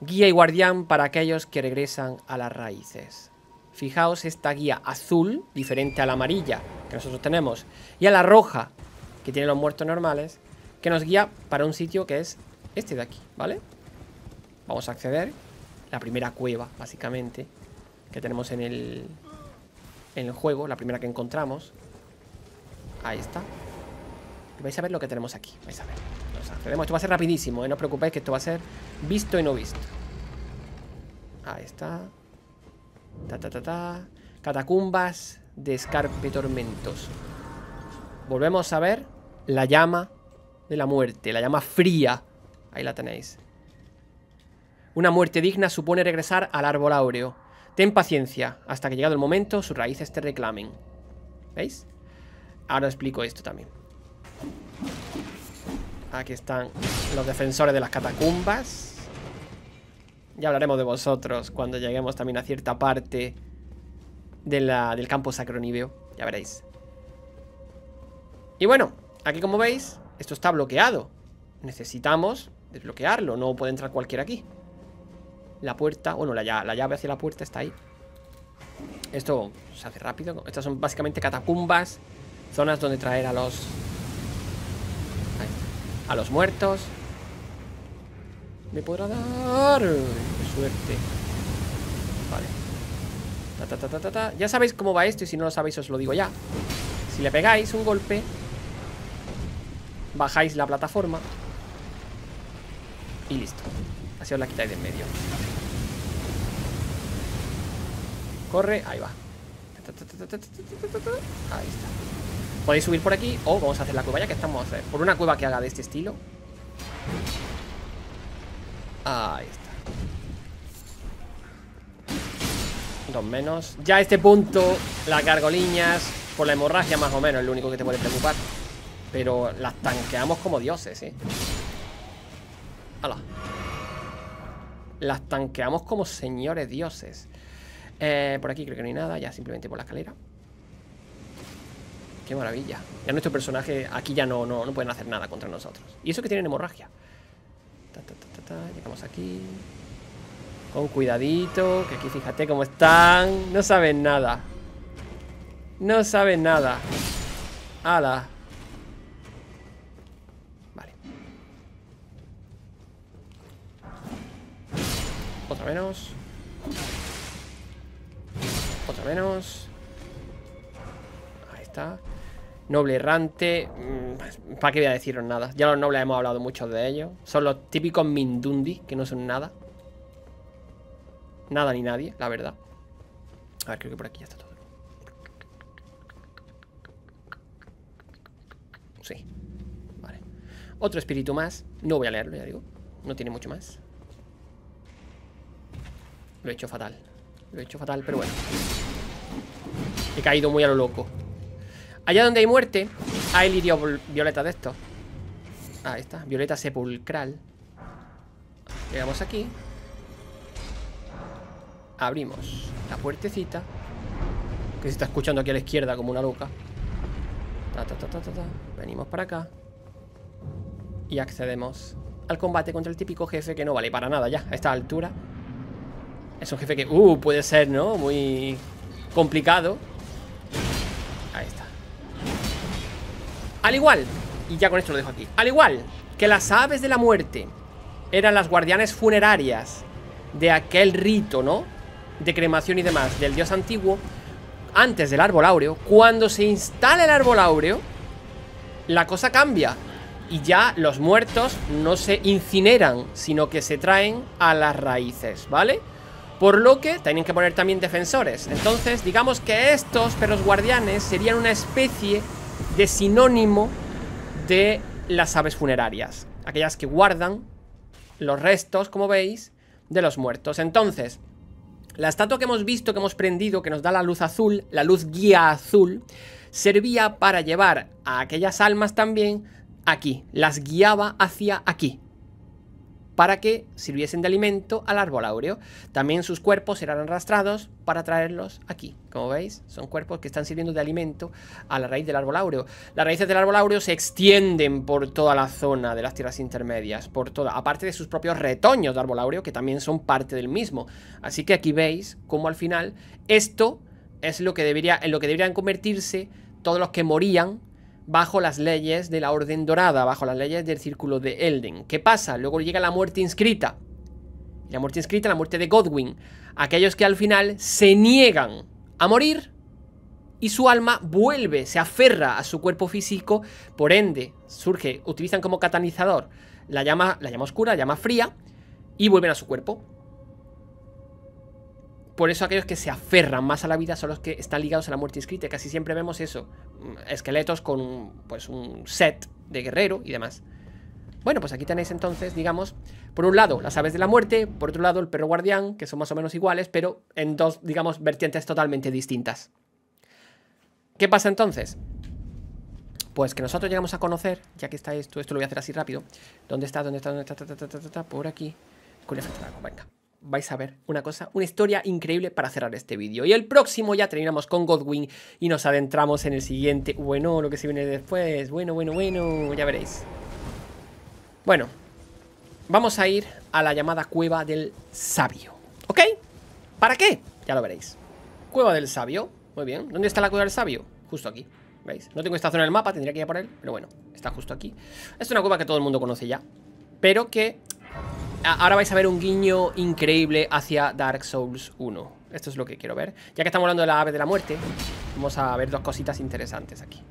Guía y guardián para aquellos que regresan a las raíces. Fijaos esta guía azul, diferente a la amarilla que nosotros tenemos, y a la roja, que tiene los muertos normales, que nos guía para un sitio que es este de aquí, ¿vale? Vamos a acceder la primera cueva, básicamente, que tenemos en el, en el juego, la primera que encontramos. Ahí está. Y vais a ver lo que tenemos aquí, vais a ver. accedemos, esto va a ser rapidísimo, ¿eh? no os preocupéis que esto va a ser visto y no visto. Ahí está. Ta, ta, Catacumbas de escarpe tormentos. Volvemos a ver la llama de la muerte, la llama fría. Ahí la tenéis. Una muerte digna supone regresar al árbol áureo. Ten paciencia, hasta que llegado el momento, sus raíces te reclamen. ¿Veis? Ahora explico esto también. Aquí están los defensores de las catacumbas. Ya hablaremos de vosotros cuando lleguemos también a cierta parte de la, del campo sacroníveo. Ya veréis. Y bueno, aquí como veis, esto está bloqueado. Necesitamos desbloquearlo. No puede entrar cualquiera aquí. La puerta, bueno, la, la llave hacia la puerta está ahí. Esto se hace rápido. Estas son básicamente catacumbas. Zonas donde traer a los... A los muertos me podrá dar. suerte! Vale. Ta, ta, ta, ta, Ya sabéis cómo va esto y si no lo sabéis os lo digo ya. Si le pegáis un golpe, bajáis la plataforma y listo. Así os la quitáis de en medio. Corre, ahí va. Ahí está. Podéis subir por aquí o vamos a hacer la cueva ya que estamos a hacer. Por una cueva que haga de este estilo. Ahí está. Dos menos. Ya a este punto, las gargoliñas, por la hemorragia más o menos, es lo único que te puede preocupar. Pero las tanqueamos como dioses, ¿eh? ¡Hala! Las tanqueamos como señores dioses. Eh, por aquí creo que no hay nada, ya simplemente por la escalera. ¡Qué maravilla! Ya nuestro personaje aquí ya no, no, no pueden hacer nada contra nosotros. Y eso que tienen hemorragia llegamos aquí Con cuidadito Que aquí fíjate cómo están No saben nada No saben nada Ala Vale Otra menos Otra menos Ahí está Noble errante. Mm, ¿Para qué voy a deciros nada? Ya los nobles hemos hablado mucho de ellos. Son los típicos Mindundi, que no son nada. Nada ni nadie, la verdad. A ver, creo que por aquí ya está todo. Sí. Vale. Otro espíritu más. No voy a leerlo, ya digo. No tiene mucho más. Lo he hecho fatal. Lo he hecho fatal, pero bueno. He caído muy a lo loco. Allá donde hay muerte, hay lirio violeta de estos. Ahí está, violeta sepulcral. Llegamos aquí. Abrimos la puertecita. Que se está escuchando aquí a la izquierda como una loca. Venimos para acá. Y accedemos al combate contra el típico jefe que no vale para nada ya a esta altura. Es un jefe que, uh, puede ser, ¿no? Muy complicado. Al igual, y ya con esto lo dejo aquí, al igual que las aves de la muerte eran las guardianes funerarias de aquel rito, ¿no? De cremación y demás del dios antiguo, antes del árbol áureo, cuando se instala el árbol áureo, la cosa cambia. Y ya los muertos no se incineran, sino que se traen a las raíces, ¿vale? Por lo que tienen que poner también defensores. Entonces, digamos que estos perros guardianes serían una especie de sinónimo de las aves funerarias, aquellas que guardan los restos, como veis, de los muertos. Entonces, la estatua que hemos visto, que hemos prendido, que nos da la luz azul, la luz guía azul, servía para llevar a aquellas almas también aquí, las guiaba hacia aquí, para que sirviesen de alimento al árbol áureo. También sus cuerpos serán arrastrados para traerlos aquí. Como veis, son cuerpos que están sirviendo de alimento a la raíz del árbol áureo. Las raíces del árbol áureo se extienden por toda la zona de las tierras intermedias, por toda, aparte de sus propios retoños de árbol áureo, que también son parte del mismo. Así que aquí veis cómo al final esto es lo que, debería, en lo que deberían convertirse todos los que morían bajo las leyes de la Orden Dorada, bajo las leyes del Círculo de Elden. ¿Qué pasa? Luego llega la muerte inscrita. La muerte inscrita, la muerte de Godwin. Aquellos que al final se niegan a morir y su alma vuelve, se aferra a su cuerpo físico, por ende, surge, utilizan como catalizador la llama, la llama oscura, la llama fría, y vuelven a su cuerpo. Por eso aquellos que se aferran más a la vida son los que están ligados a la muerte inscrita. Casi siempre vemos eso esqueletos con un, pues un set de guerrero y demás. Bueno, pues aquí tenéis entonces, digamos, por un lado las aves de la muerte, por otro lado el perro guardián, que son más o menos iguales, pero en dos, digamos, vertientes totalmente distintas. ¿Qué pasa entonces? Pues que nosotros llegamos a conocer, ya que está esto, esto lo voy a hacer así rápido. ¿Dónde está? ¿Dónde está? ¿Dónde está? está? Por aquí. Venga vais a ver una cosa, una historia increíble para cerrar este vídeo. Y el próximo ya terminamos con Godwin y nos adentramos en el siguiente. Bueno, lo que se viene después. Bueno, bueno, bueno, ya veréis. Bueno, vamos a ir a la llamada Cueva del Sabio. ¿Ok? ¿Para qué? Ya lo veréis. Cueva del Sabio. Muy bien. ¿Dónde está la Cueva del Sabio? Justo aquí. ¿Veis? No tengo esta zona en el mapa, tendría que ir a por él. Pero bueno, está justo aquí. Es una cueva que todo el mundo conoce ya. Pero que ahora vais a ver un guiño increíble hacia Dark Souls 1. Esto es lo que quiero ver. Ya que estamos hablando de la ave de la muerte, vamos a ver dos cositas interesantes aquí.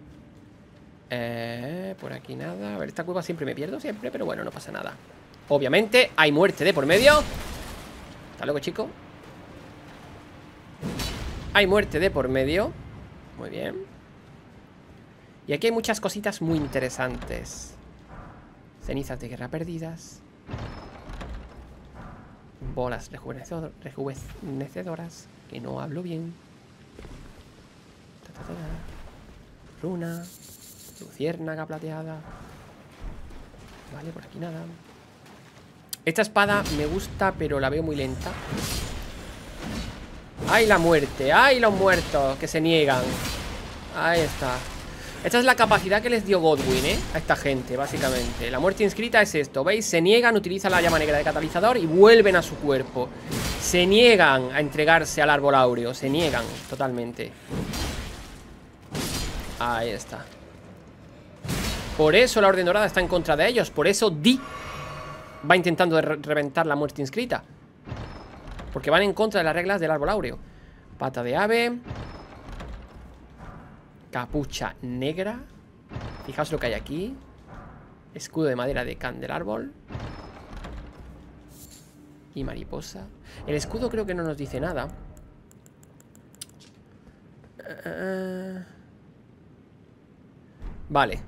Eh, por aquí nada. A ver, esta cueva siempre me pierdo, siempre, pero bueno, no pasa nada. Obviamente, hay muerte de por medio. Hasta luego, chico. Hay muerte de por medio. Muy bien. Y aquí hay muchas cositas muy interesantes. Cenizas de guerra perdidas. Bolas rejuvenecedoras, que no hablo bien. Runa, plateada. Vale, por aquí nada. Esta espada me gusta, pero la veo muy lenta. ¡Ay, la muerte! ¡Ay, los muertos que se niegan! Ahí está. Esta es la capacidad que les dio Godwin, ¿eh? A esta gente, básicamente La muerte inscrita es esto, ¿veis? Se niegan, utilizan la llama negra de catalizador Y vuelven a su cuerpo Se niegan a entregarse al árbol áureo Se niegan, totalmente Ahí está Por eso la orden dorada está en contra de ellos Por eso Di Va intentando reventar la muerte inscrita Porque van en contra de las reglas del árbol áureo Pata de ave Capucha negra. Fijaos lo que hay aquí. Escudo de madera de can árbol. Y mariposa. El escudo creo que no nos dice nada. Eh, vale.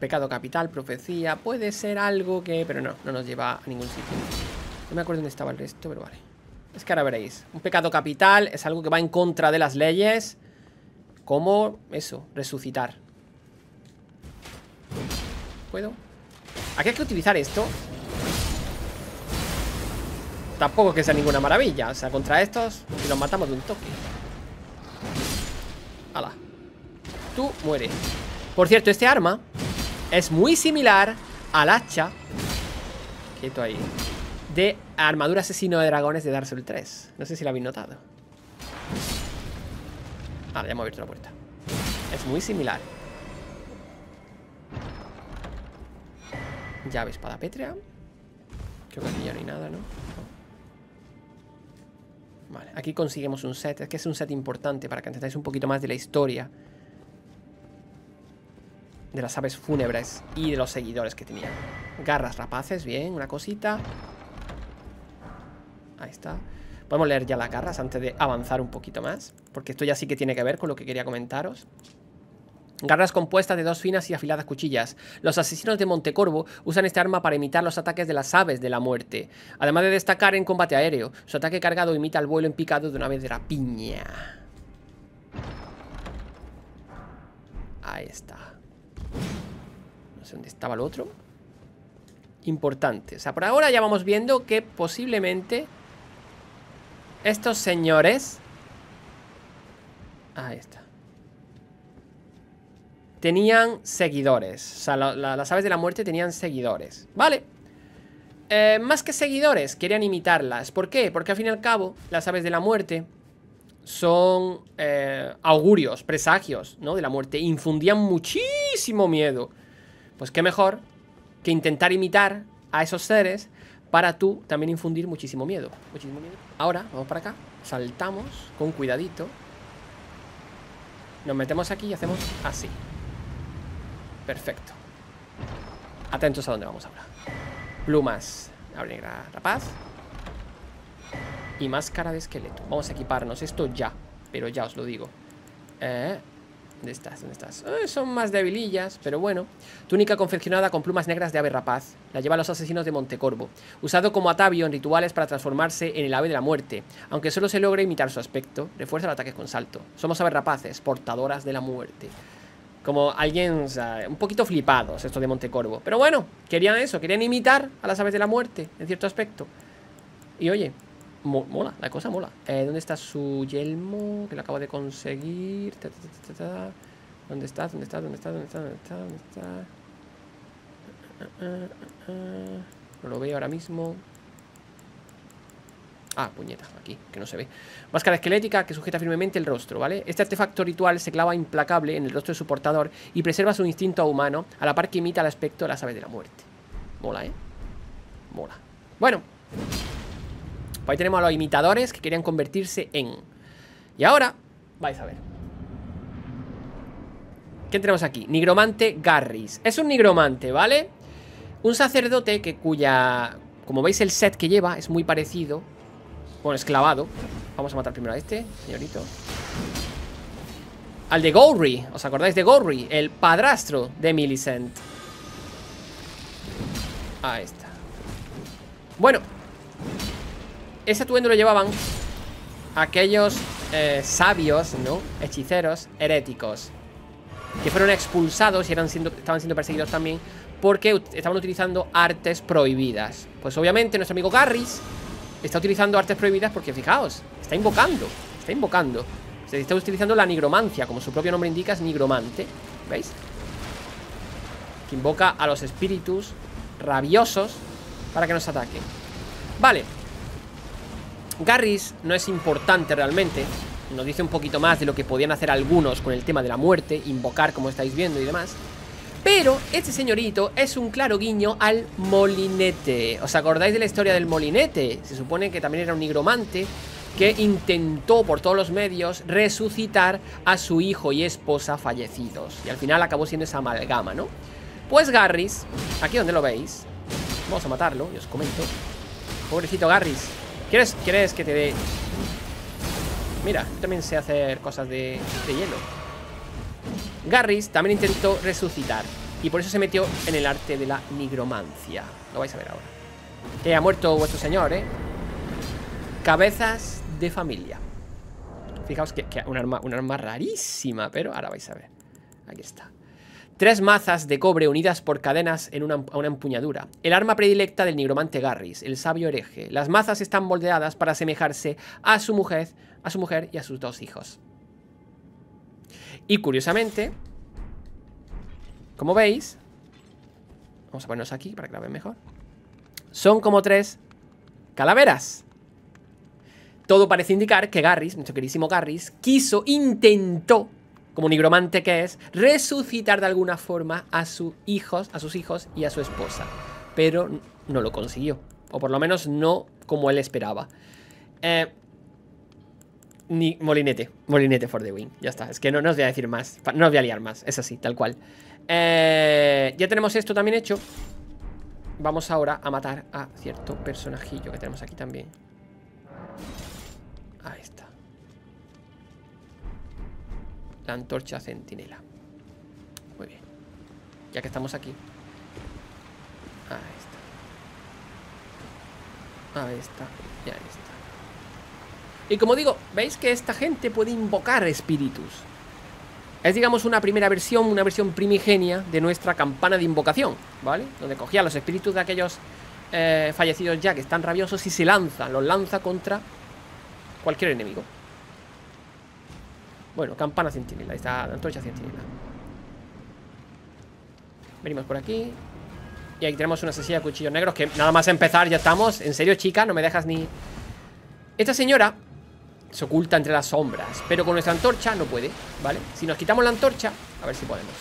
Pecado capital, profecía. Puede ser algo que... Pero no, no nos lleva a ningún sitio. No me acuerdo dónde estaba el resto, pero vale. Es que ahora veréis. Un pecado capital es algo que va en contra de las leyes. ¿Cómo? eso, resucitar. ¿Puedo? Aquí hay que utilizar esto. Tampoco que sea ninguna maravilla. O sea, contra estos y los matamos de un toque. Hala. Tú mueres. Por cierto, este arma es muy similar al hacha. Quieto ahí. De armadura asesino de dragones de Dark Souls 3. No sé si lo habéis notado. Ahora ya hemos abierto la puerta. Es muy similar. Llave espada pétrea. Creo que aquí ya no hay nada, ¿no? Vale, aquí conseguimos un set. Es que es un set importante para que entendáis un poquito más de la historia. De las aves fúnebres y de los seguidores que tenían. Garras rapaces, bien, una cosita. Ahí está. Podemos leer ya las garras antes de avanzar un poquito más, porque esto ya sí que tiene que ver con lo que quería comentaros. Garras compuestas de dos finas y afiladas cuchillas. Los asesinos de Montecorvo usan este arma para imitar los ataques de las aves de la muerte, además de destacar en combate aéreo. Su ataque cargado imita el vuelo en picado de una vez de piña. Ahí está. No sé dónde estaba el otro. Importante. O sea, por ahora ya vamos viendo que posiblemente estos señores... Ah, ahí está. Tenían seguidores. O sea, las aves de la muerte tenían seguidores. Vale. Eh, más que seguidores, querían imitarlas. ¿Por qué? Porque al fin y al cabo, las aves de la muerte son eh, augurios, presagios, ¿no? De la muerte. Infundían muchísimo miedo. Pues qué mejor que intentar imitar a esos seres para tú también infundir muchísimo miedo. Muchísimo miedo. Ahora, vamos para acá, saltamos con cuidadito. Nos metemos aquí y hacemos así. Perfecto. Atentos a dónde vamos ahora. Plumas. la rapaz. Y máscara de esqueleto. Vamos a equiparnos esto ya. Pero ya os lo digo. Eh, ¿Dónde estas, de estas. Eh, son más debilillas, pero bueno. Túnica confeccionada con plumas negras de ave rapaz. La llevan los asesinos de Montecorvo. Usado como atavio en rituales para transformarse en el ave de la muerte. Aunque solo se logra imitar su aspecto, refuerza los ataques con salto. Somos aves rapaces, portadoras de la muerte. Como alguien, un poquito flipados esto de Montecorvo. Pero bueno, querían eso, querían imitar a las aves de la muerte, en cierto aspecto. Y oye, mola, la cosa mola. Eh, ¿Dónde está su yelmo? Que lo acabo de conseguir. ¿Dónde está? ¿Dónde está? ¿Dónde está? ¿Dónde está? ¿Dónde está? ¿Dónde está? no lo veo ahora mismo. Ah, puñeta, aquí, que no se ve. Máscara esquelética que sujeta firmemente el rostro, ¿vale? Este artefacto ritual se clava implacable en el rostro de su portador y preserva su instinto a humano, a la par que imita el aspecto de las aves de la muerte. Mola, ¿eh? Mola. Bueno. Pues ahí tenemos a los imitadores que querían convertirse en. Y ahora, vais a ver. ¿Qué tenemos aquí? Nigromante Garris. Es un nigromante, ¿vale? Un sacerdote que cuya... Como veis el set que lleva es muy parecido. Bueno, esclavado Vamos a matar primero a este, señorito. Al de Gowry. ¿Os acordáis de Gowry? El padrastro de Millicent. Ahí está. Bueno, ese atuendo lo llevaban aquellos eh, sabios, ¿no? Hechiceros heréticos. Que fueron expulsados y eran siendo, estaban siendo perseguidos también porque estaban utilizando artes prohibidas. Pues obviamente nuestro amigo Garris está utilizando artes prohibidas porque, fijaos, está invocando, está invocando. Se está utilizando la nigromancia, como su propio nombre indica, es nigromante. ¿Veis? Que invoca a los espíritus rabiosos para que nos ataquen. Vale, Garris no es importante realmente. Nos dice un poquito más de lo que podían hacer algunos con el tema de la muerte, invocar como estáis viendo y demás. Pero este señorito es un claro guiño al molinete. ¿Os acordáis de la historia del molinete? Se supone que también era un nigromante que intentó por todos los medios resucitar a su hijo y esposa fallecidos. Y al final acabó siendo esa amalgama, ¿no? Pues Garris, aquí donde lo veis, vamos a matarlo y os comento. Pobrecito Garris, ¿Quieres, que te dé...? Mira, yo también sé hacer cosas de, hielo. Garris también intentó resucitar. Y por eso se metió en el arte de la nigromancia. Lo vais a ver ahora. Que ha muerto vuestro señor, ¿eh? Cabezas de familia. Fijaos que, arma, un arma rarísima, pero ahora vais a ver. Aquí está. Tres mazas de cobre unidas por cadenas en una, a una empuñadura. El arma predilecta del nigromante Garris, el sabio hereje. Las mazas están moldeadas para asemejarse a su mujer, a su mujer y a sus dos hijos. Y curiosamente, como veis, vamos a ponernos aquí para que la vean mejor. Son como tres calaveras. Todo parece indicar que Garris, nuestro queridísimo Garris, quiso, intentó como nigromante que es, resucitar de alguna forma a sus hijos, a sus hijos y a su esposa. Pero no lo consiguió. O por lo menos no como él esperaba. Eh, ni, molinete, molinete for the win. Ya está, es que no, os voy a decir más. No os voy a liar más, es así, tal cual. Eh, ya tenemos esto también hecho. Vamos ahora a matar a cierto personajillo que tenemos aquí también. Ahí está la antorcha centinela. Muy bien. Ya que estamos aquí. Ahí está. Ahí está. Ya está. Y como digo, veis que esta gente puede invocar espíritus. Es, digamos, una primera versión, una versión primigenia de nuestra campana de invocación, ¿vale? Donde cogía los espíritus de aquellos eh, fallecidos ya que están rabiosos y se lanza, los lanza contra cualquier enemigo. Bueno, campana centinela, ahí está, la antorcha centinela. Venimos por aquí. Y ahí tenemos una sesión de cuchillos negros que nada más empezar ya estamos. En serio, chica, no me dejas ni... Esta señora se oculta entre las sombras, pero con nuestra antorcha no puede, ¿vale? Si nos quitamos la antorcha, a ver si podemos.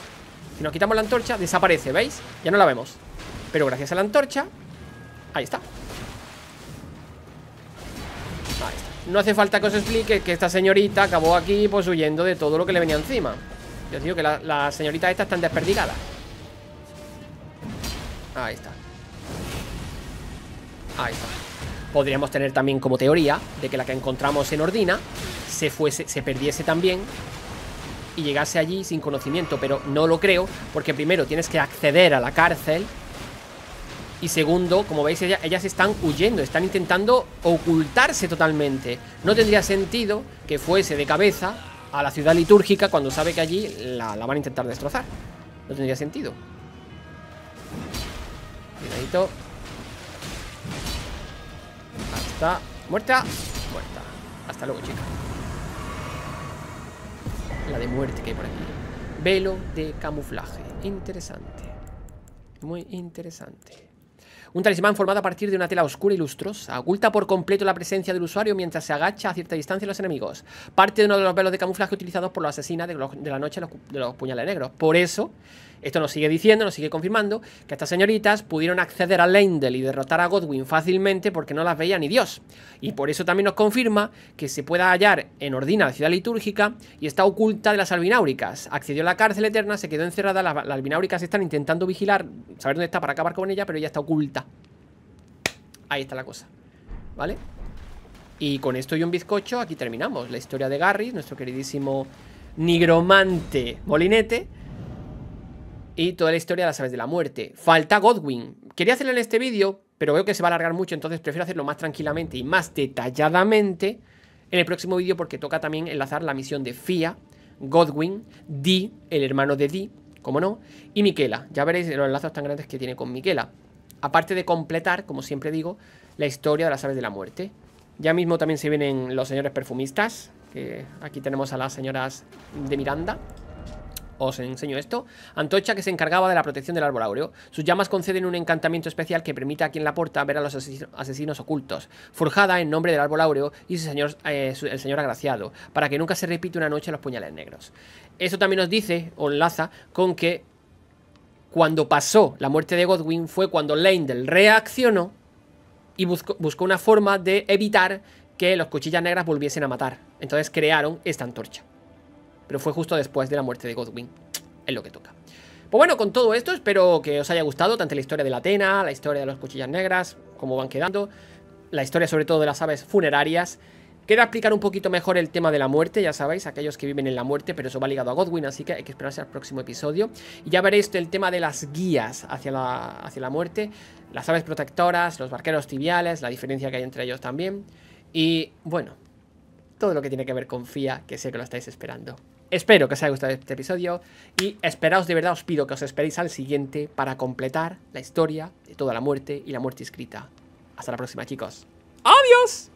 Si nos quitamos la antorcha, desaparece, ¿veis? Ya no la vemos. Pero gracias a la antorcha, ahí está. No hace falta que os explique que esta señorita acabó aquí pues huyendo de todo lo que le venía encima. Yo digo que la señorita estas tan desperdigadas. Ahí está. Ahí está. Podríamos tener también como teoría de que la que encontramos en Ordina se fuese, se perdiese también y llegase allí sin conocimiento, pero no lo creo, porque primero tienes que acceder a la cárcel y segundo, como veis, ellas, están huyendo, están intentando ocultarse totalmente. No tendría sentido que fuese de cabeza a la ciudad litúrgica cuando sabe que allí la, la van a intentar destrozar. No tendría sentido. Cuidadito. Hasta... Muerta. Muerta. Hasta luego, chica. La de muerte que hay por aquí. Velo de camuflaje. Interesante. Muy interesante. Un talismán formado a partir de una tela oscura y lustrosa. Oculta por completo la presencia del usuario mientras se agacha a cierta distancia de los enemigos. Parte de uno de los velos de camuflaje utilizados por los asesina de, la noche de los puñales negros. Por eso esto nos sigue diciendo, nos sigue confirmando que estas señoritas pudieron acceder a Lendel y derrotar a Godwin fácilmente porque no las veía ni Dios. Y por eso también nos confirma que se pueda hallar en Ordina, la ciudad litúrgica, y está oculta de las albináuricas. Accedió a la cárcel eterna, se quedó encerrada, las, albináuricas están intentando vigilar, saber dónde está para acabar con ella, pero ella está oculta. Ahí está la cosa. ¿Vale? Y con esto y un bizcocho, aquí terminamos la historia de Garris, nuestro queridísimo nigromante molinete y toda la historia de las aves de la muerte. Falta Godwin. Quería hacerlo en este vídeo, pero veo que se va a alargar mucho, entonces prefiero hacerlo más tranquilamente y más detalladamente en el próximo vídeo porque toca también enlazar la misión de Fia, Godwin, Dee el hermano de Dee como no, y Miquela. Ya veréis los enlazos tan grandes que tiene con Miquela. Aparte de completar, como siempre digo, la historia de las aves de la muerte. Ya mismo también se vienen los señores perfumistas, que aquí tenemos a las señoras de Miranda os enseño esto. Antocha que se encargaba de la protección del árbol áureo. Sus llamas conceden un encantamiento especial que permite a quien la porta ver a los asesinos ocultos. Forjada en nombre del árbol áureo y señor, eh, el señor agraciado, para que nunca se repite una noche los puñales negros. Eso también nos dice, o enlaza, con que cuando pasó la muerte de Godwin fue cuando Leindel reaccionó y buscó, buscó una forma de evitar que los cuchillas negras volviesen a matar. Entonces crearon esta antorcha pero fue justo después de la muerte de Godwin. Es lo que toca. Pues bueno, con todo esto espero que os haya gustado tanto la historia de la Atena, la historia de las cuchillas negras, cómo van quedando, la historia sobre todo de las aves funerarias. Queda explicar un poquito mejor el tema de la muerte, ya sabéis, aquellos que viven en la muerte, pero eso va ligado a Godwin, así que hay que esperarse al próximo episodio. Y ya veréis el tema de las guías hacia la, hacia la muerte, las aves protectoras, los barqueros tibiales, la diferencia que hay entre ellos también. Y bueno, todo lo que tiene que ver con FIA, que sé que lo estáis esperando. Espero que os haya gustado este episodio y esperaos de verdad, os pido que os esperéis al siguiente para completar la historia de toda la muerte y la muerte escrita. Hasta la próxima, chicos. ¡Adiós!